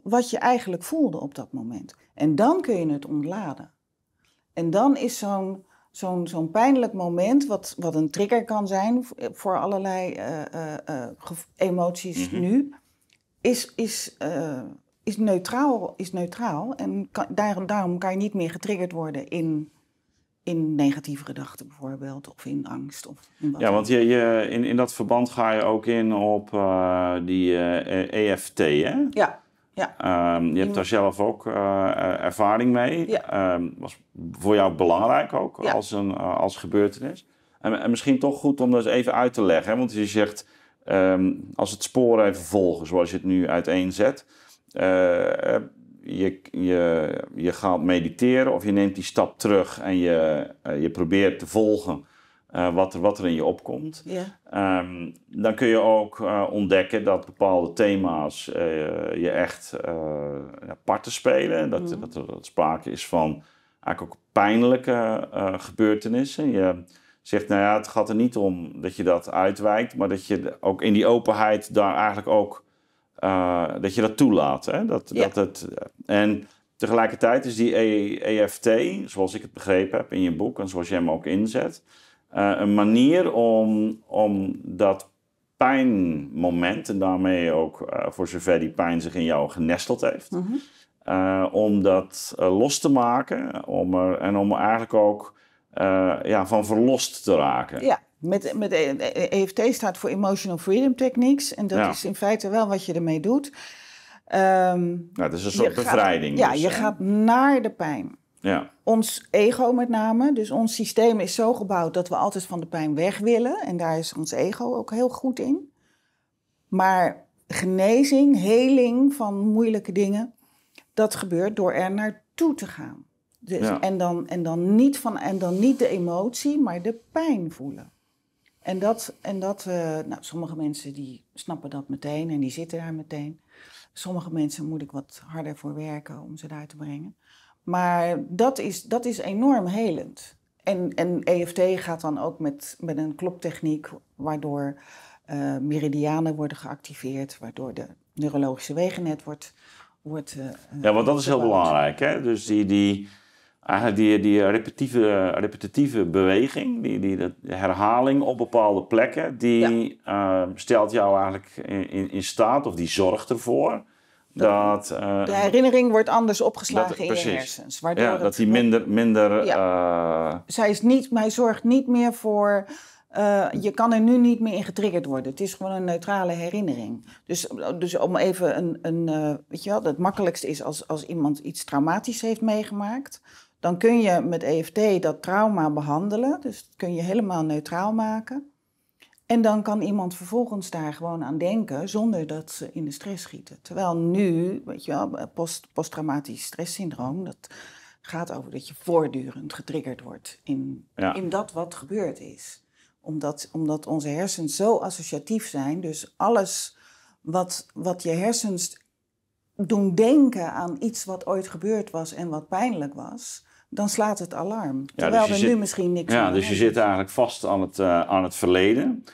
wat je eigenlijk voelde op dat moment. En dan kun je het ontladen. En dan is zo'n zo'n zo'n pijnlijk moment, wat, wat een trigger kan zijn eh, voor allerlei eh, eh, emoties mhm. nu, is, is, is, neutraal, is neutraal. En kan, daarom kan je niet meer getriggerd worden in, in negatieve gedachten bijvoorbeeld, of in angst. Of wat ja, want je, je, in, in dat verband ga je ook in op die EFT, e hè? Ja. Ja. Ehm, je hebt daar zelf ook eh, eh, ervaring mee. Ja. Ehm, was voor jou belangrijk ook als, een, eh, als gebeurtenis. En, en, misschien toch goed om dat even uit te leggen. Hè? Want je zegt, ehm, als het spoor even volgen zoals je het nu uiteenzet. Uh, je, je, je gaat mediteren of je neemt die stap terug en je, je probeert te volgen eh, wat, er, wat er in je opkomt. Ja. Ehm, dan kun je ook eh, ontdekken dat bepaalde thema's eh, je echt parten spelen. Dat, mhm. dat er dat sprake is van eigenlijk ook pijnlijke gebeurtenissen. Je zegt, nou ja, het gaat er niet om dat je dat uitwijkt, maar dat je ook in die openheid daar eigenlijk ook dat je dat toelaat. Hè? Dat, dat het, en tegelijkertijd is die EFT, e zoals ik het begrepen heb in je boek en zoals jij hem ook inzet, eh, een manier om, om dat pijnmoment, en daarmee ook eh, voor zover die pijn zich in jou genesteld heeft, mhm. eh, om dat los te maken om er, en om eigenlijk ook ja, van verlost te raken. Ja. Met, met EFT e- e- e staat voor Emotional Freedom Techniques. En dat is in feite wel wat je ermee doet. Um, het is een soort bevrijding. dus, ja, je gaat naar de pijn. Ja. Ons ego met name. Dus ons systeem is zo gebouwd dat we altijd van de pijn weg willen. En daar is ons ego ook heel goed in. Maar genezing, heling van moeilijke dingen, dat gebeurt door er naartoe te gaan. Dus, en, dan, en, dan niet van, en dan niet de emotie, maar de pijn voelen. En dat, en dat eh, nou, sommige mensen die snappen dat meteen en die zitten daar meteen. Sommige mensen moet ik wat harder voor werken om ze daar te brengen. Maar dat is, dat is enorm helend. En, en EFT gaat dan ook met, met een kloptechniek, waardoor eh, meridianen worden geactiveerd, waardoor de neurologische wegennet wordt. wordt uh, ja, want dat is heel belangrijk. Hè? Dus die, die, eigenlijk die, die repetitieve, repetitieve beweging, die, die de herhaling op bepaalde plekken, die stelt jou eigenlijk in, in, staat, of die zorgt ervoor dat, eh, de herinnering wordt anders opgeslagen in je hersens. Waardoor ja, dat hij minder... minder ja. Eh, Zij is niet, mij zorgt niet meer voor... Eh, je kan er nu niet meer in getriggerd worden. Het is gewoon een neutrale herinnering. Dus, dus om even een... een weet je wel, het makkelijkste is als, als iemand iets traumatisch heeft meegemaakt... dan kun je met EFT dat trauma behandelen. Dus dat kun je helemaal neutraal maken. En dan kan iemand vervolgens daar gewoon aan denken zonder dat ze in de stress schieten. Terwijl nu, weet je wel, post, posttraumatisch stresssyndroom, dat gaat over dat je voortdurend getriggerd wordt in, in dat wat gebeurd is. Omdat, omdat onze hersens zo associatief zijn, dus alles wat, wat je hersens doen denken aan iets wat ooit gebeurd was en wat pijnlijk was, dan slaat het alarm. Terwijl we dus er nu misschien niks ja, Dus je zit eigenlijk vast aan het, eh, aan het verleden.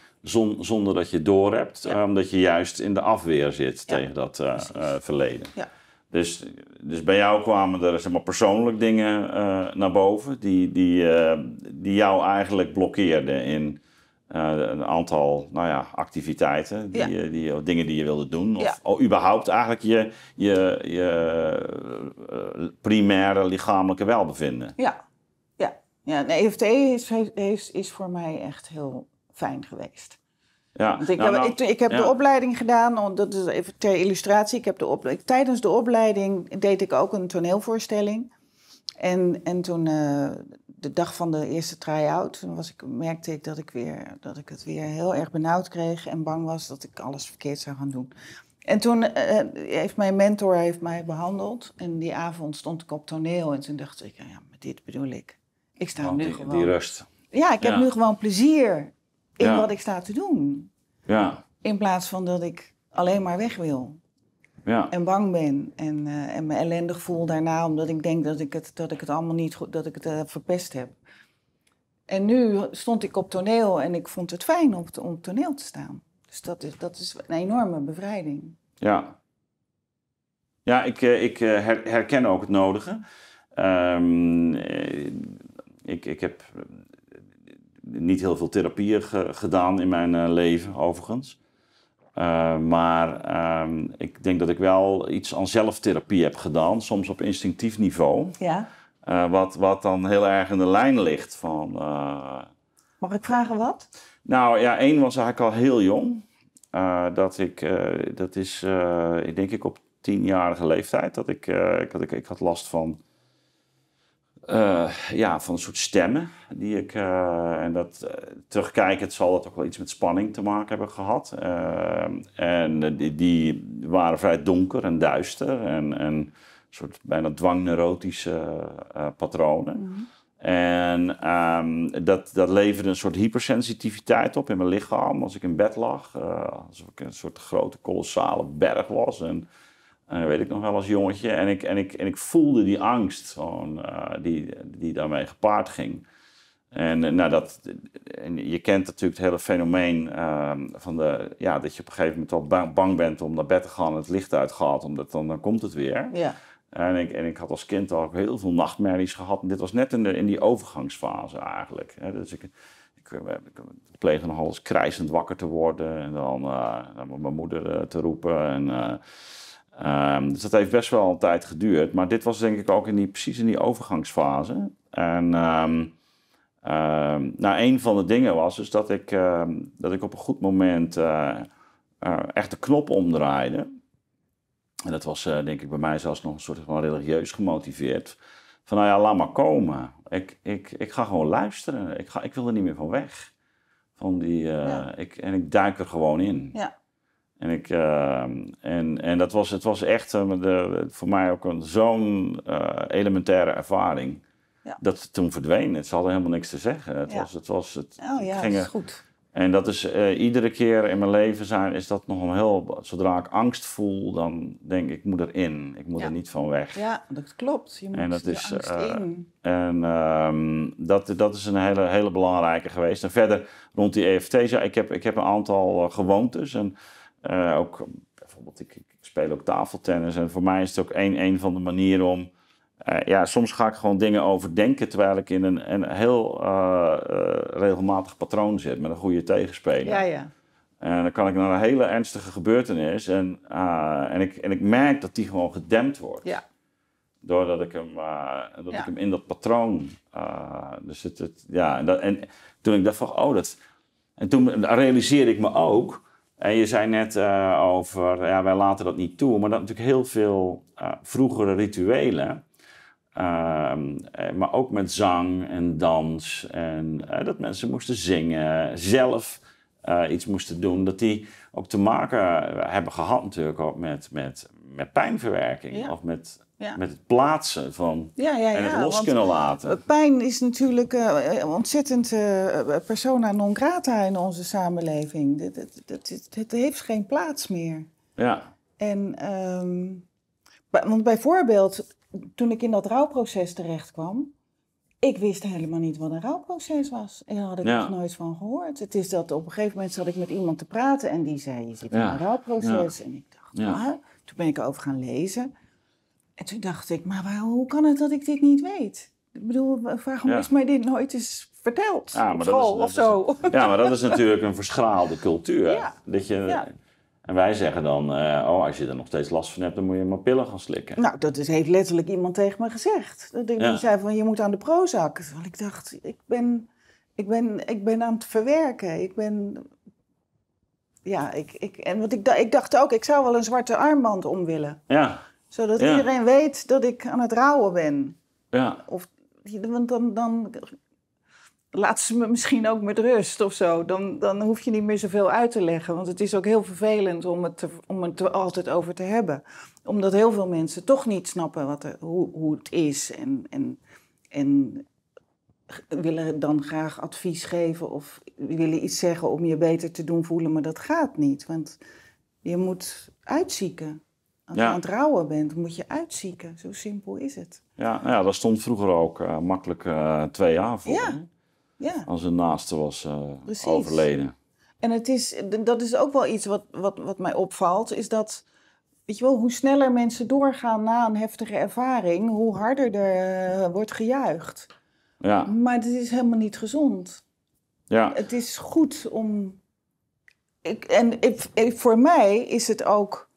zonder dat je doorhebt, eh, omdat je juist in de afweer zit tegen dat eh, verleden. Ja. Dus, dus bij jou kwamen er zeg maar, persoonlijk dingen naar boven die, die, die jou eigenlijk blokkeerden in eh, een aantal nou ja, activiteiten, die, die, dingen die je wilde doen. Of überhaupt eigenlijk je, je, je eh, primaire lichamelijke welbevinden. Ja, ja. ja. Nee, EFT is, is, voor mij echt heel fijn geweest. Ja, Want ik, nou, heb, nou, ik, heb de opleiding gedaan, dat is even ter illustratie. Ik heb de opleiding, tijdens de opleiding deed ik ook een toneelvoorstelling. En, en toen, eh, de dag van de eerste try-out, toen ik, merkte ik dat ik, weer, dat ik het weer heel erg benauwd kreeg en bang was dat ik alles verkeerd zou gaan doen. En toen eh, eh, heeft mijn mentor heeft mij behandeld en die avond stond ik op toneel en toen dacht ik, ja, met dit bedoel ik. Ik sta nu gewoon... Die rust. Ja, ik heb nu gewoon plezier in wat ik sta te doen. Ja. In plaats van dat ik alleen maar weg wil. Ja. En bang ben. En, uh, en me ellendig voel daarna, omdat ik denk dat ik het, dat ik het allemaal niet goed, dat ik het eh, verpest heb. En nu stond ik op toneel en ik vond het fijn om, te, om toneel te staan. Dus dat is, dat is een enorme bevrijding. Ja. Ja, ik, eh, ik herken ook het nodige. Ehm, ik, ik heb niet heel veel therapieën gedaan in mijn leven, overigens. Eh, maar ehm, ik denk dat ik wel iets aan zelftherapie heb gedaan, soms op instinctief niveau. Ja. Eh, wat, wat dan heel erg in de lijn ligt van. Eh, Mag ik vragen wat? Nou ja, één was eigenlijk al heel jong. dat ik, dat is, ik denk ik op tienjarige leeftijd, dat ik, dat ik, ik had last van eh, ja, van een soort stemmen die ik, eh, en dat uh, terugkijkend zal dat ook wel iets met spanning te maken hebben gehad. en die, die, waren vrij donker en duister en, en een soort bijna dwangneurotische patronen. Mhm. En ehm, dat, dat leverde een soort hypersensitiviteit op in mijn lichaam als ik in bed lag. alsof ik een soort grote kolossale berg was en dat weet ik nog wel als jongetje. En ik, en ik, en ik voelde die angst gewoon, eh, die, die daarmee gepaard ging. En, eh, nou, dat, en je kent natuurlijk het hele fenomeen ehm, van de, ja, dat je op een gegeven moment al bang bent om naar bed te gaan en het licht uitgaat, omdat dan, dan komt het weer. Ja. En, ik, en ik had als kind al heel veel nachtmerries gehad. En dit was net in, de, in die overgangsfase eigenlijk. Hè? Dus ik, ik, eh, ik pleegde nogal eens krijzend wakker te worden en dan mijn moeder te roepen. En, Ehm, dus dat heeft best wel een tijd geduurd. Maar dit was denk ik ook in die, precies in die overgangsfase. En um, nou, een van de dingen was dus dat ik, dat ik op een goed moment eh, eh, echt de knop omdraaide. En dat was eh, denk ik bij mij zelfs nog een soort van religieus gemotiveerd. Van nou ja, laat maar komen. Ik, ik, ik ga gewoon luisteren. Ik, ga, ik wil er niet meer van weg. Van die, ik, en ik duik er gewoon in. Ja. En, ik, ehm, en, en dat was, het was echt eh, voor mij ook zo'n eh, elementaire ervaring. Ja. Dat het toen verdween. Het, ze hadden helemaal niks te zeggen. Het was, het was, het, oh ja, ging dat is goed. En dat is eh, iedere keer in mijn leven zijn, is dat nog een heel. Zodra ik angst voel, dan denk ik, ik moet erin. Ik moet er niet van weg. Ja, dat klopt. Je moet en dat is, angst in. En ehm, dat, dat is een hele, hele belangrijke geweest. En verder rond die EFT, ja, ik, heb, ik heb een aantal gewoontes. En, eh, ook bijvoorbeeld, ik, ik, speel ook tafeltennis. En voor mij is het ook een, een van de manieren om. Eh, ja, soms ga ik gewoon dingen overdenken terwijl ik in een, een heel eh, regelmatig patroon zit met een goede tegenspeler. Ja, ja. En dan kan ik naar een hele ernstige gebeurtenis en, en, ik, en ik merk dat die gewoon gedempt wordt. Ja. Doordat ik hem, dat ik hem in dat patroon. dus het, ja, en, dat, en toen ik dacht van, oh, dat. En toen realiseerde ik me ook en je zei net eh, over, ja, wij laten dat niet toe, maar dat natuurlijk heel veel eh, vroegere rituelen, ehm, eh, maar ook met zang en dans, en dat mensen moesten zingen, zelf eh, iets moesten doen, dat die ook te maken eh, hebben gehad natuurlijk ook met, met, met pijnverwerking of met, met het plaatsen van en het los kunnen laten. Eh, pijn is natuurlijk uh, ontzettend persona non grata in onze samenleving. Het, het, heeft geen plaats meer. Ja. En, ehm, want bijvoorbeeld, toen ik in dat rouwproces terecht kwam, ik wist helemaal niet wat een rouwproces was. Daar had ik nog nooit van gehoord. Het is dat op een gegeven moment zat ik met iemand te praten en die zei: Je zit in een rouwproces. En ik dacht, ah. toen ben ik erover gaan lezen. En toen dacht ik, maar hoe kan het dat ik dit niet weet? Ik bedoel, waarom is mij dit nooit eens verteld? Ja, maar dat is, of zo. ja, maar dat is natuurlijk een verschraalde cultuur. Dat je, en wij zeggen dan, eh, oh, als je er nog steeds last van hebt, dan moet je maar pillen gaan slikken. Nou, dat is, heeft letterlijk iemand tegen me gezegd. Die, die zei van, je moet aan de Prozac. Want ik dacht, ik ben, ik ben, ik ben aan het verwerken. Ik ben, ja, ik, ik, en wat ik, ik dacht ook, ik zou wel een zwarte armband om willen. Ja. Zodat iedereen weet dat ik aan het rouwen ben. Ja. Of, want dan, dan laat ze me misschien ook met rust of zo. Dan, dan hoef je niet meer zoveel uit te leggen. Want het is ook heel vervelend om het, om het er altijd over te hebben. Omdat heel veel mensen toch niet snappen wat er, hoe, hoe het is. En, en, en willen dan graag advies geven of willen iets zeggen om je beter te doen voelen. Maar dat gaat niet. Want je moet uitzieken. Als je aan het rouwen bent, moet je uitzieken. Zo simpel is het. Ja, nou ja dat stond vroeger ook eh, makkelijk eh, twee jaar voor. Ja. Ja. Als een naaste was eh, overleden. En het is, dat is ook wel iets wat, wat, wat mij opvalt, is dat, weet je wel, hoe sneller mensen doorgaan na een heftige ervaring, hoe harder er eh, wordt gejuicht. Ja. Maar het is helemaal niet gezond. Ja. Het is goed om. Ik, en ik, voor mij is het ook.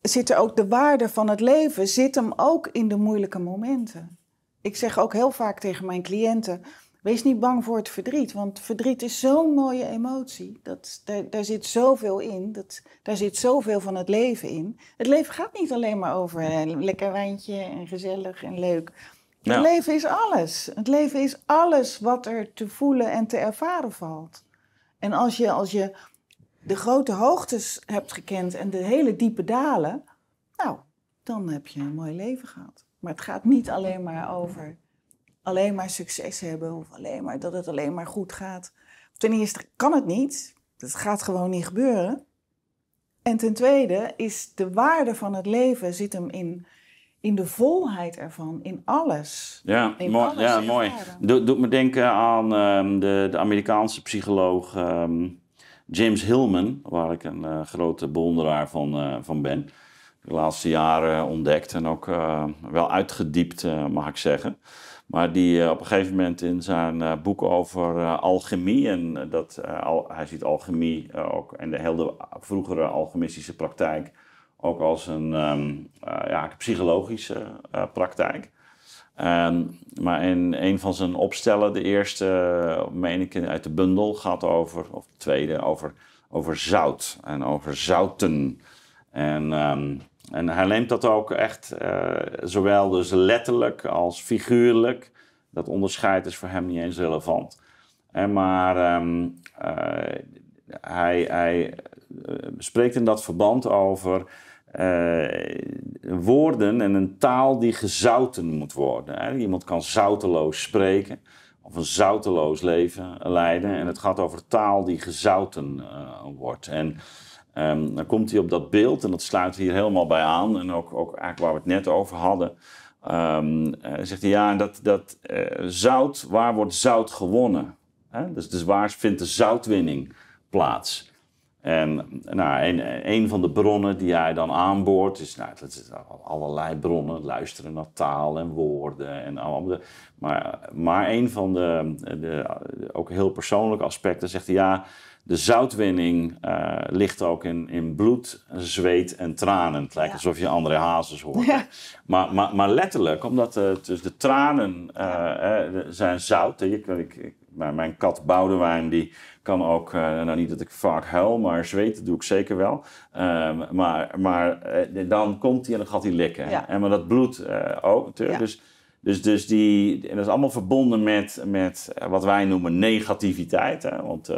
Zit er ook de waarde van het leven, zit hem ook in de moeilijke momenten. Ik zeg ook heel vaak tegen mijn cliënten Wees niet bang voor het verdriet, want verdriet is zo'n mooie emotie. Dat, daar, daar zit zoveel in, dat, daar zit zoveel van het leven in. Het leven gaat niet alleen maar over een lekker wijntje en gezellig en leuk. Het nou. leven is alles. Het leven is alles wat er te voelen en te ervaren valt. En als je, als je de grote hoogtes hebt gekend en de hele diepe dalen, nou, dan heb je een mooi leven gehad. Maar het gaat niet alleen maar over alleen maar succes hebben of alleen maar dat het alleen maar goed gaat. Ten eerste kan het niet. Dat gaat gewoon niet gebeuren. En ten tweede is de waarde van het leven zit hem in, in de volheid ervan, in alles. Ja, in mooi. Alles ja, mooi. doet me denken aan ehm, de, de, Amerikaanse psycholoog ehm, James Hillman, waar ik een eh, grote bewonderaar van, eh, van ben. De laatste jaren ontdekt en ook eh, wel uitgediept, mag ik zeggen. Maar die eh, op een gegeven moment in zijn eh, boek over eh, alchemie, en dat, al, hij ziet alchemie ook en de hele vroegere alchemistische praktijk ook als een um, ja, psychologische praktijk. Ehm, maar in een van zijn opstellen, de eerste, meen ik, uit de bundel, gaat over, of de tweede, over, over zout en over zouten. En ehm, en hij neemt dat ook echt, eh, zowel dus letterlijk als figuurlijk. Dat onderscheid is voor hem niet eens relevant. En maar ehm, eh, hij, hij eh, spreekt in dat verband over woorden en een taal die gezouten moet worden. Iemand kan zouteloos spreken of een zouteloos leven leiden. En het gaat over taal die gezouten wordt. En Ehm, dan komt hij op dat beeld en dat sluit hier helemaal bij aan. En ook, ook eigenlijk waar we het net over hadden. Ehm, eh, zegt hij, ja, dat, dat eh, zout, waar wordt zout gewonnen? Dus, dus waar vindt de zoutwinning plaats? En nou, een, een, van de bronnen die hij dan aanboort is, nou, dat is allerlei bronnen, luisteren naar taal en woorden en andere. Maar, maar een van de, de, ook heel persoonlijke aspecten zegt hij, ja, de zoutwinning eh, ligt ook in, in bloed, zweet en tranen. Het lijkt alsof je andere hazes hoort. Maar, maar, maar, letterlijk, omdat de, eh, dus de tranen eh, zijn zout. ik, mijn, kat Boudewijn die kan ook, nou niet dat ik vaak huil, maar zweten doe ik zeker wel. Ehm, maar maar dan komt hij en dan gaat hij likken. En maar dat bloed ook natuurlijk. Dus, dus, dus die, en dat is allemaal verbonden met, met wat wij noemen negativiteit. Hè? Want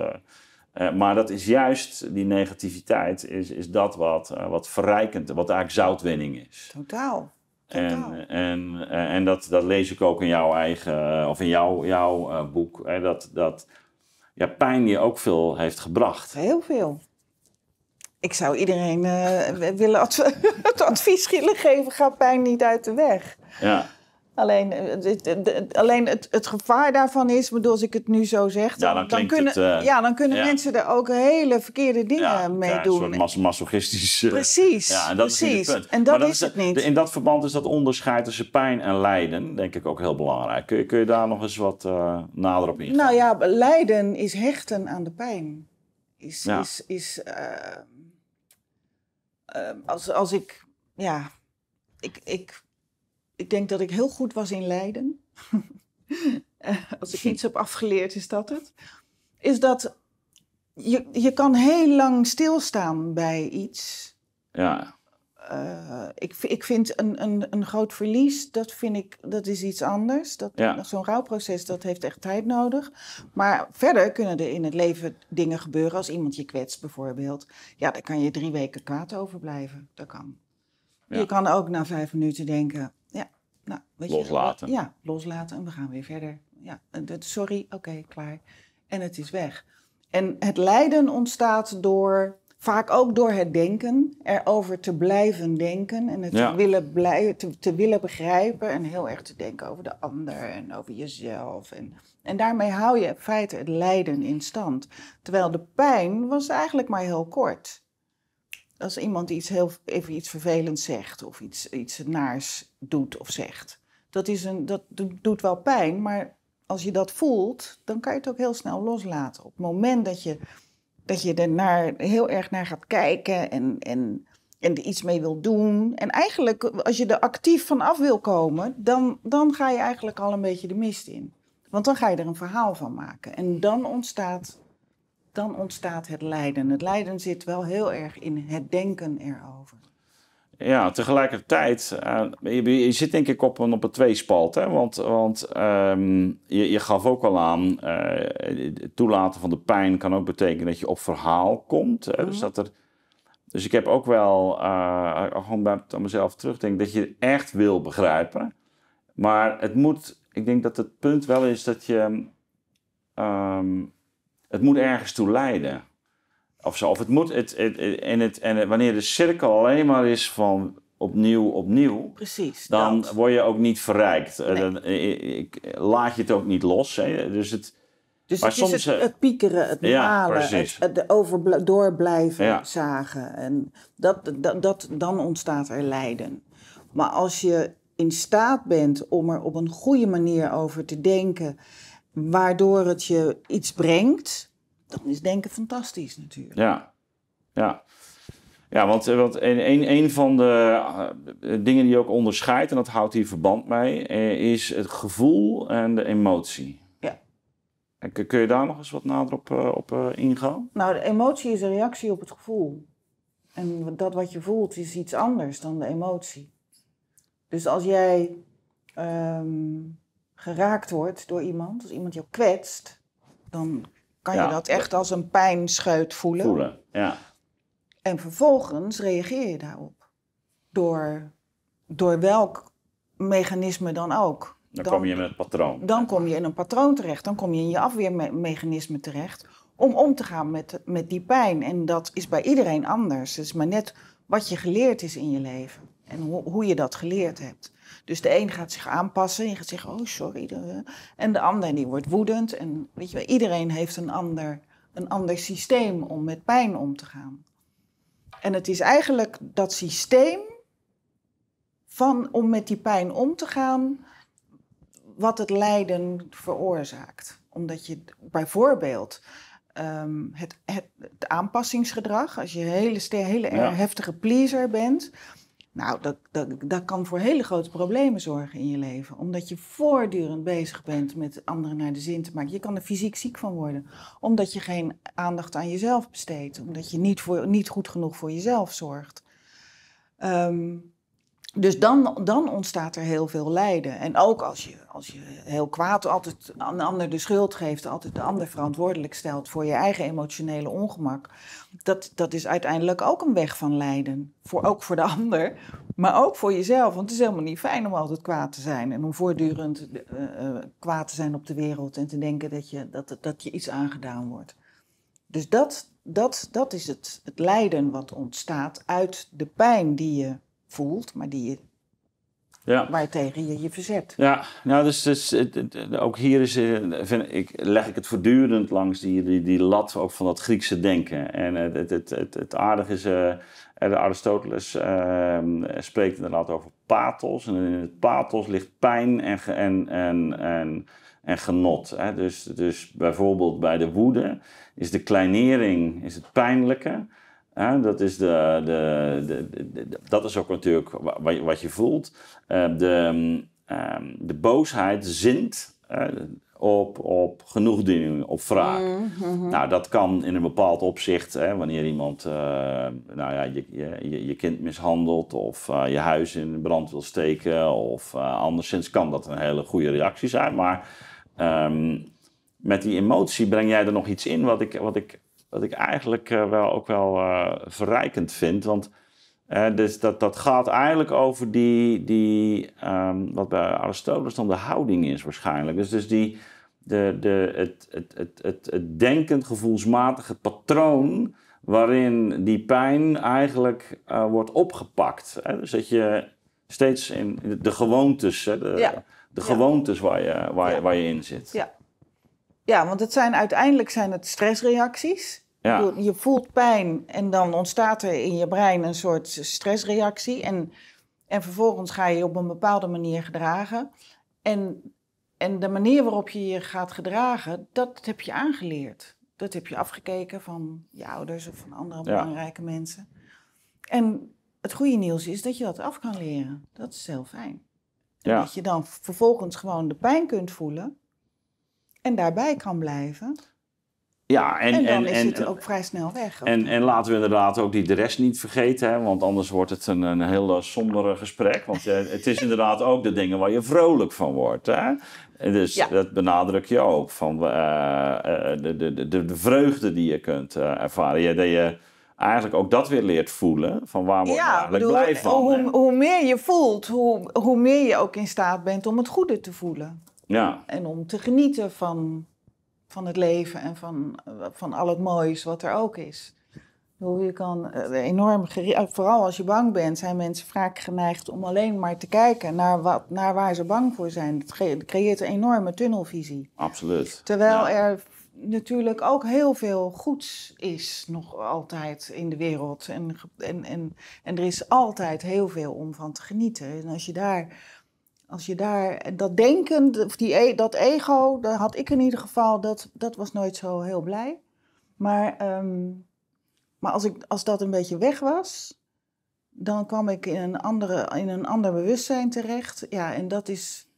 eh, maar dat is juist, die negativiteit, is, is dat wat, eh, wat verrijkend, wat eigenlijk zoutwinning is. Totaal. totaal. En, en, eh, en dat, dat lees ik ook in jouw eigen, of in jouw, jouw boek, hè, dat, dat ja, pijn je ook veel heeft gebracht. Heel veel. Ik zou iedereen willen [laughs] het advies willen geven, ga pijn niet uit de weg. Ja. Alleen, eh, alleen het, gevaar daarvan is, bedoel, als ik het nu zo zeg, eh, dan, kunnen, ja, dan kunnen mensen er ook hele verkeerde dingen mee doen. Een soort masochistisch. Eh, precies. Ja, en dat precies. is het En dat, is het niet. In dat verband is dat onderscheid tussen pijn en lijden, denk ik, ook heel belangrijk. Kun je, kun je daar nog eens wat nader op ingaan? Nou ja, lijden is hechten aan de pijn. Is, is, is als, als ik, ja, ik, ik ik denk dat ik heel goed was in Leiden. [laughs] Als ik iets heb afgeleerd, is dat het. Is dat je, je kan heel lang stilstaan bij iets. Ja. Uh, ik, ik vind een, een, een groot verlies, dat, vind ik, dat is iets anders. Dat, Zo'n rouwproces, dat heeft echt tijd nodig. Maar verder kunnen er in het leven dingen gebeuren. Als iemand je kwetst bijvoorbeeld. Ja, daar kan je drie weken kwaad over blijven. Dat kan. Je kan ook na vijf minuten denken nou, loslaten. ja, loslaten en we gaan weer verder. Ja, sorry, oké, klaar. En het is weg. En het lijden ontstaat door, vaak ook door het denken, erover te blijven denken en het willen blij, te, te, willen begrijpen en heel erg te denken over de ander en over jezelf. En, en daarmee hou je in feite het lijden in stand. Terwijl de pijn was eigenlijk maar heel kort als iemand iets heel, even iets vervelends zegt of iets, iets naars doet of zegt. Dat, is een, dat doet wel pijn, maar als je dat voelt, dan kan je het ook heel snel loslaten. Op het moment dat je, dat je er naar, heel erg naar gaat kijken en, en, en er iets mee wil doen. En eigenlijk, als je er actief van af wil komen, dan, dan ga je eigenlijk al een beetje de mist in. Want dan ga je er een verhaal van maken. En dan ontstaat dan ontstaat het lijden. Het lijden zit wel heel erg in het denken erover. Ja, tegelijkertijd, eh, je, zit denk ik op een, op een tweespalt. Hè? Want, want ehm, je, gaf ook al aan, eh, het toelaten van de pijn kan ook betekenen dat je op verhaal komt. Hè? Dus mhm. dat er... Dus ik heb ook wel, uh, gewoon bij, mezelf terugdenk, dat je echt wil begrijpen. Maar het moet, ik denk dat het punt wel is dat je ehm, het moet ergens toe leiden. Of zo. Of het moet, het, het en, het, en wanneer de cirkel alleen maar is van opnieuw, opnieuw. Precies. Dan word je ook niet verrijkt. Dan, eh, eh, ik, laat je het ook niet los. Hè. Dus het. Dus maar het soms, eh, het, piekeren, het malen, het, doorblijven zagen. En dat, dat, dan ontstaat er lijden. Maar als je in staat bent om er op een goede manier over te denken waardoor het je iets brengt, dan is denken fantastisch natuurlijk. Ja, ja. Ja, want, eh, want een, een, van de eh, dingen die je ook onderscheidt, en dat houdt hier verband mee, eh, is het gevoel en de emotie. Ja. En kun je daar nog eens wat nader op, op ingaan? Nou, de emotie is een reactie op het gevoel. En dat wat je voelt is iets anders dan de emotie. Dus als jij ehm, geraakt wordt door iemand, als iemand jou kwetst, dan kan je dat echt als een pijnscheut voelen. Voelen, ja. En vervolgens reageer je daarop. Door, door welk mechanisme dan ook. Dan, dan kom je in een patroon. Dan kom je in een patroon terecht. Dan kom je in je afweermechanisme terecht. Om om te gaan met, met die pijn. En dat is bij iedereen anders. Het is maar net wat je geleerd is in je leven en hoe je dat geleerd hebt. Dus de een gaat zich aanpassen, je gaat zeggen, oh sorry. En de ander die wordt woedend. En weet je wel, iedereen heeft een ander, een ander systeem om met pijn om te gaan. En het is eigenlijk dat systeem van om met die pijn om te gaan, wat het lijden veroorzaakt. Omdat je bijvoorbeeld ehm, het, het, aanpassingsgedrag, als je een hele, hele heftige pleaser bent, nou, dat, dat, dat kan voor hele grote problemen zorgen in je leven. Omdat je voortdurend bezig bent met anderen naar de zin te maken. Je kan er fysiek ziek van worden. Omdat je geen aandacht aan jezelf besteedt. Omdat je niet, voor, niet goed genoeg voor jezelf zorgt. Ehm, dus dan, dan ontstaat er heel veel lijden. En ook als je, als je heel kwaad altijd aan de ander de schuld geeft, altijd de ander verantwoordelijk stelt voor je eigen emotionele ongemak. Dat, dat is uiteindelijk ook een weg van lijden. Voor, ook voor de ander, maar ook voor jezelf. Want het is helemaal niet fijn om altijd kwaad te zijn en om voortdurend eh, eh, kwaad te zijn op de wereld en te denken dat je, dat, dat je iets aangedaan wordt. Dus dat, dat, dat is het, het lijden wat ontstaat uit de pijn die je voelt, maar die je, ja. waar tegen je je verzet. Ja, nou, dus, dus ook hier is, eh, ik, leg ik het voortdurend langs die, die, die lat ook van dat Griekse denken. En eh, het, het, het, het, aardige is, uh, Aristoteles uh, spreekt inderdaad over pathos. En in het pathos ligt pijn en, en, en, en en genot. Hè? Dus, dus bijvoorbeeld bij de woede is de kleinering is het pijnlijke. Ja, dat, is de, de, dat is ook natuurlijk wat, wat je voelt. Ehm, de, ehm, de boosheid zint op, op genoegdoening, op wraak. Mm, mm-hmm. Nou, dat kan in een bepaald opzicht, hè, wanneer iemand eh, nou ja, je, je, je, kind mishandelt of eh, je huis in brand wil steken of eh, anderszins kan dat een hele goede reactie zijn. Maar ehm, met die emotie breng jij er nog iets in wat ik, wat ik wat ik eigenlijk eh, wel, ook wel eh, verrijkend vind. Want eh, dus dat, dat gaat eigenlijk over die, die ehm, wat bij Aristoteles dan de houding is waarschijnlijk. Dus, dus die, de, de, het, het, het, het, denkend gevoelsmatige patroon waarin die pijn eigenlijk wordt opgepakt. Hè? Dus dat je steeds in de gewoontes, hè? de, de gewoontes waar, je, waar, waar je in zit. Ja. ja, want het zijn, uiteindelijk zijn het stressreacties ja. Je voelt pijn en dan ontstaat er in je brein een soort stressreactie. En, en vervolgens ga je je op een bepaalde manier gedragen. En, en de manier waarop je je gaat gedragen, dat heb je aangeleerd. Dat heb je afgekeken van je ouders of van andere belangrijke mensen. En het goede nieuws is dat je dat af kan leren. Dat is heel fijn. Dat je dan vervolgens gewoon de pijn kunt voelen en daarbij kan blijven. Ja, en, en dan is het ook vrij snel weg. En, en laten we inderdaad ook die de rest niet vergeten, hè, want anders wordt het een, een heel eh, sombere gesprek. Want eh, het is inderdaad ook de dingen waar je vrolijk van wordt. Hè? Dus dat benadruk je ook, van eh, de, de, de, de, vreugde die je kunt ervaren. Ja, dat je eigenlijk ook dat weer leert voelen, van waar word je ja, blij van. Hoe, hoe meer je voelt, hoe, hoe meer je ook in staat bent om het goede te voelen. Ja. En om te genieten van van het leven en van, eh, van al het moois wat er ook is. Je kan eh, enorm, eh, vooral als je bang bent, zijn mensen vaak geneigd om alleen maar te kijken naar, wat, naar waar ze bang voor zijn. Het creëert een enorme tunnelvisie. Absoluut. Terwijl er natuurlijk ook heel veel goeds is nog altijd in de wereld. En, en, en, en er is altijd heel veel om van te genieten. En als je daar als je daar dat denken, of die, e-, dat ego, dat had ik in ieder geval, dat, dat was nooit zo heel blij. Maar, ehm, maar als, ik, als dat een beetje weg was, dan kwam ik in een, andere, in een ander bewustzijn terecht. Ja, en dat is,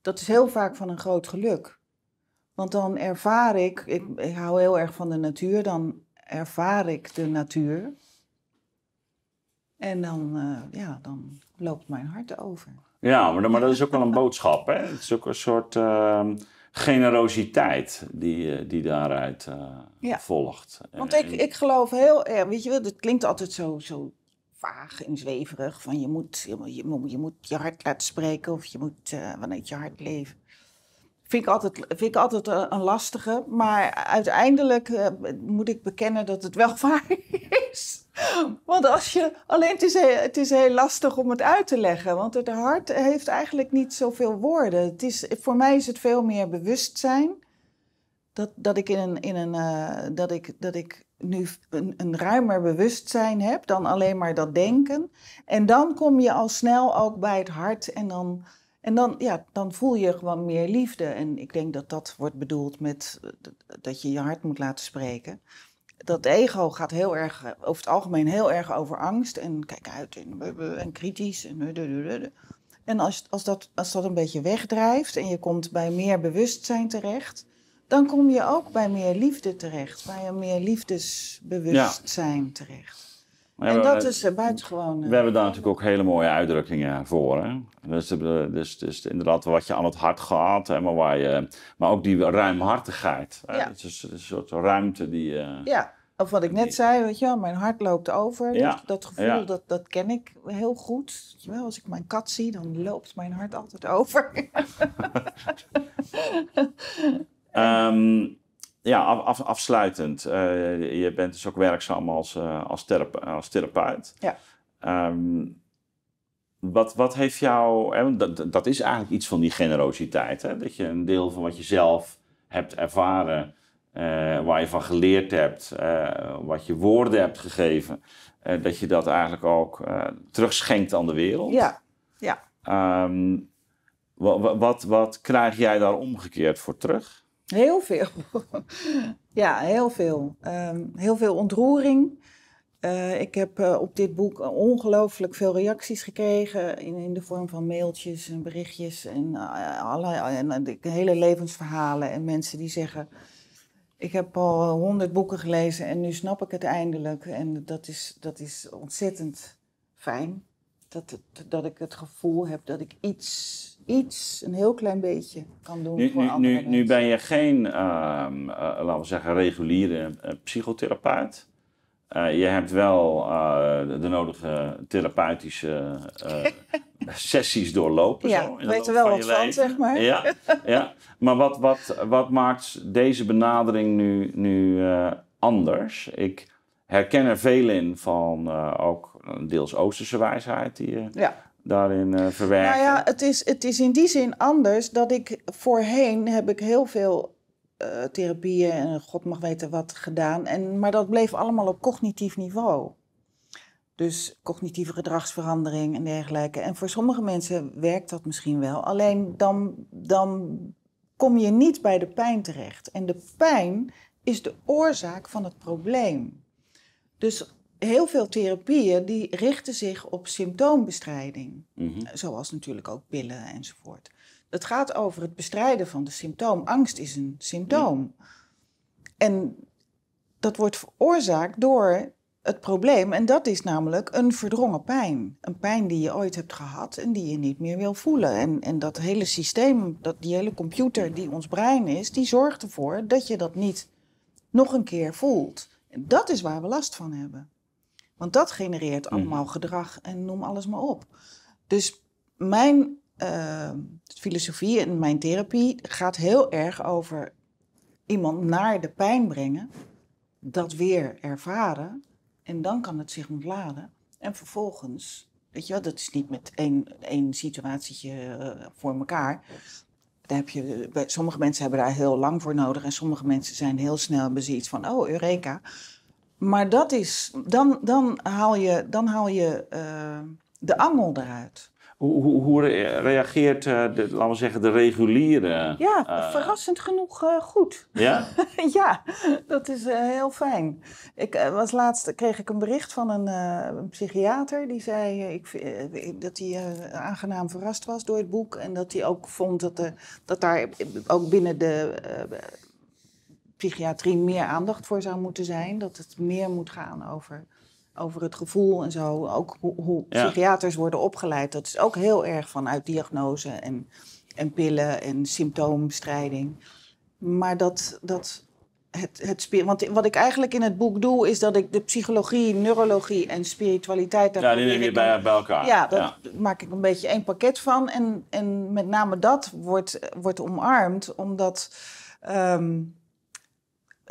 dat is heel vaak van een groot geluk. Want dan ervaar ik, ik, hou heel erg van de natuur, dan ervaar ik de natuur. En dan, eh, ja, dan loopt mijn hart over. Ja, maar, maar dat is ook wel een boodschap. Hè? Het is ook een soort ehm, generositeit die, eh, die daaruit eh, volgt. Want ik, ik geloof heel erg, eh, weet je wel, dat klinkt altijd zo, zo vaag en zweverig. Van je moet je, moet, je, moet je hart laten spreken of je moet uh, vanuit je hart leven. Vind ik altijd, vind ik altijd een, lastige. Maar uiteindelijk moet ik bekennen dat het wel [laughs] waar is. Want als je, alleen het is, heel, het is heel lastig om het uit te leggen, want het hart heeft eigenlijk niet zoveel woorden. Het is, voor mij is het veel meer bewustzijn dat, dat ik, in een, in een, eh, dat ik, dat ik nu een, een, ruimer bewustzijn heb dan alleen maar dat denken. En dan kom je al snel ook bij het hart en dan, en dan, ja, dan voel je gewoon meer liefde. En ik denk dat dat wordt bedoeld met dat je je hart moet laten spreken dat ego gaat heel erg, eh, over het algemeen heel erg over angst en kijk uit en, en kritisch. En, en als, als, dat, als dat een beetje wegdrijft en je komt bij meer bewustzijn terecht, dan kom je ook bij meer liefde terecht, bij een meer liefdesbewustzijn terecht en we, dat is eh, buitengewoon. We eh, hebben daar natuurlijk ook hele mooie uitdrukkingen voor. Hè? Dus, eh, dus, dus inderdaad, wat je aan het hart gaat, maar, waar maar ook die ruimhartigheid. Hè? Ja. Het is een soort ruimte die. Uh, ja, of wat ik net zei, weet je wel, mijn hart loopt over. Ja. dat gevoel, dat, dat ken ik heel goed. Weet je wel, als ik mijn kat zie, dan loopt mijn hart altijd over. um, [laughs] ja, af, afsluitend. Eh, je bent dus ook werkzaam als, eh, als, als, therapeut. Ja. Ehm, wat, wat heeft jou. dat, is eigenlijk iets van die generositeit. Hè? Dat je een deel van wat je zelf hebt ervaren, eh, waar je van geleerd hebt, wat je woorden hebt gegeven, dat je dat eigenlijk ook terugschenkt aan de wereld. Ja. ja. Ehm, wat, wat, wat krijg jij daar omgekeerd voor terug? Heel veel. ja, heel veel. Ehm, heel veel ontroering. Eh, ik heb eh, op dit boek ongelooflijk veel reacties gekregen in, in, de vorm van mailtjes en berichtjes en, eh, alle, en hele levensverhalen en mensen die zeggen, ik heb al honderd boeken gelezen en nu snap ik het eindelijk. En dat is, dat is ontzettend fijn, dat, dat ik het gevoel heb dat ik iets iets, een heel klein beetje kan doen. Nu, voor nu, nu ben je geen, ehm, eh, laten we zeggen, reguliere eh, psychotherapeut. Eh, je hebt wel de, de, nodige therapeutische [laughs] sessies doorlopen. Ja, zo, weet er wel wat van, zeg maar. Ja, ja. Maar wat, wat, wat maakt deze benadering nu, nu anders? Ik herken er veel in van ook deels Oosterse wijsheid die ja daarin uh, verwerken? Nou ja, het is, het is in die zin anders dat ik voorheen heb ik heel veel eh, therapieën en god mag weten wat gedaan. En, maar dat bleef allemaal op cognitief niveau. Dus cognitieve gedragsverandering en dergelijke. En voor sommige mensen werkt dat misschien wel. Alleen dan, dan kom je niet bij de pijn terecht. En de pijn is de oorzaak van het probleem. Dus heel veel therapieën die richten zich op symptoombestrijding. Mhm. Eh, zoals natuurlijk ook pillen enzovoort. Het gaat over het bestrijden van de symptoom. Angst is een symptoom. En dat wordt veroorzaakt door het probleem. En dat is namelijk een verdrongen pijn. Een pijn die je ooit hebt gehad en die je niet meer wil voelen. En, en dat hele systeem, dat, die hele computer die ons brein is, die zorgt ervoor dat je dat niet nog een keer voelt. En dat is waar we last van hebben. Want dat genereert mm. allemaal gedrag en noem alles maar op. Dus mijn ehm, filosofie en mijn therapie gaat heel erg over iemand naar de pijn brengen, dat weer ervaren en dan kan het zich ontladen. En vervolgens, weet je wel, dat is niet met één, één situatietje eh, voor elkaar. Daar heb je, sommige mensen hebben daar heel lang voor nodig en sommige mensen zijn heel snel hebben van, oh, Eureka maar dat is, dan, dan haal je, dan haal je eh, de angel eruit. Hoe, hoe, hoe reageert, eh, de, laten we zeggen, de reguliere? Ja, eh, verrassend genoeg goed. Ja? [laughs] ja, dat is heel fijn. Ik was laatst, kreeg ik een bericht van een, psychiater. Die zei ik, dat hij aangenaam verrast was door het boek. En dat hij ook vond dat, de, dat daar ook binnen de psychiatrie meer aandacht voor zou moeten zijn. Dat het meer moet gaan over, over het gevoel en zo. Ook hoe, psychiaters worden opgeleid. Dat is ook heel erg vanuit diagnose en, en pillen en symptoombestrijding. Maar dat, dat het, het Want wat ik eigenlijk in het boek doe, is dat ik de psychologie, neurologie en spiritualiteit. Daar ja, die neem je bij, bij, elkaar. Ja, daar maak ik een beetje één pakket van. En, en met name dat wordt, wordt omarmd, omdat. Ehm,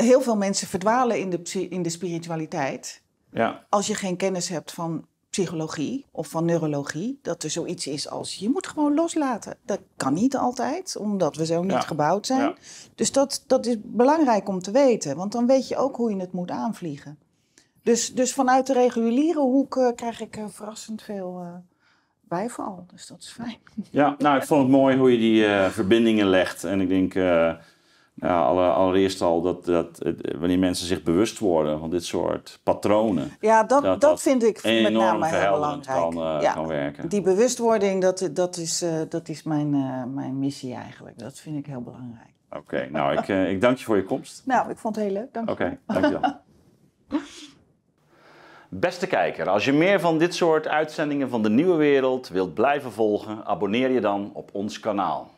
heel veel mensen verdwalen in de, in de spiritualiteit. Ja. Als je geen kennis hebt van psychologie of van neurologie, dat er zoiets is als je moet gewoon loslaten. Dat kan niet altijd, omdat we zo niet gebouwd zijn. Dus dat, dat is belangrijk om te weten, want dan weet je ook hoe je het moet aanvliegen. Dus, dus vanuit de reguliere hoek eh, krijg ik eh, verrassend veel uh, bijval. Dus dat is fijn. Ja, nou, ik vond het mooi hoe je die verbindingen legt. En ik denk ja allereerst al dat, dat, wanneer mensen zich bewust worden van dit soort patronen. Ja, dat, dat, vind ik met name heel belangrijk. Eh, die bewustwording, dat, dat is, eh, dat is mijn, eh, mijn missie eigenlijk. Dat vind ik heel belangrijk. Oké, nou ik, ik dank je voor je komst. [laughs] Nou, ik vond het heel leuk. Dank Oké, dank je wel. [laughs] Beste kijker, als je meer van dit soort uitzendingen van de nieuwe wereld wilt blijven volgen, abonneer je dan op ons kanaal.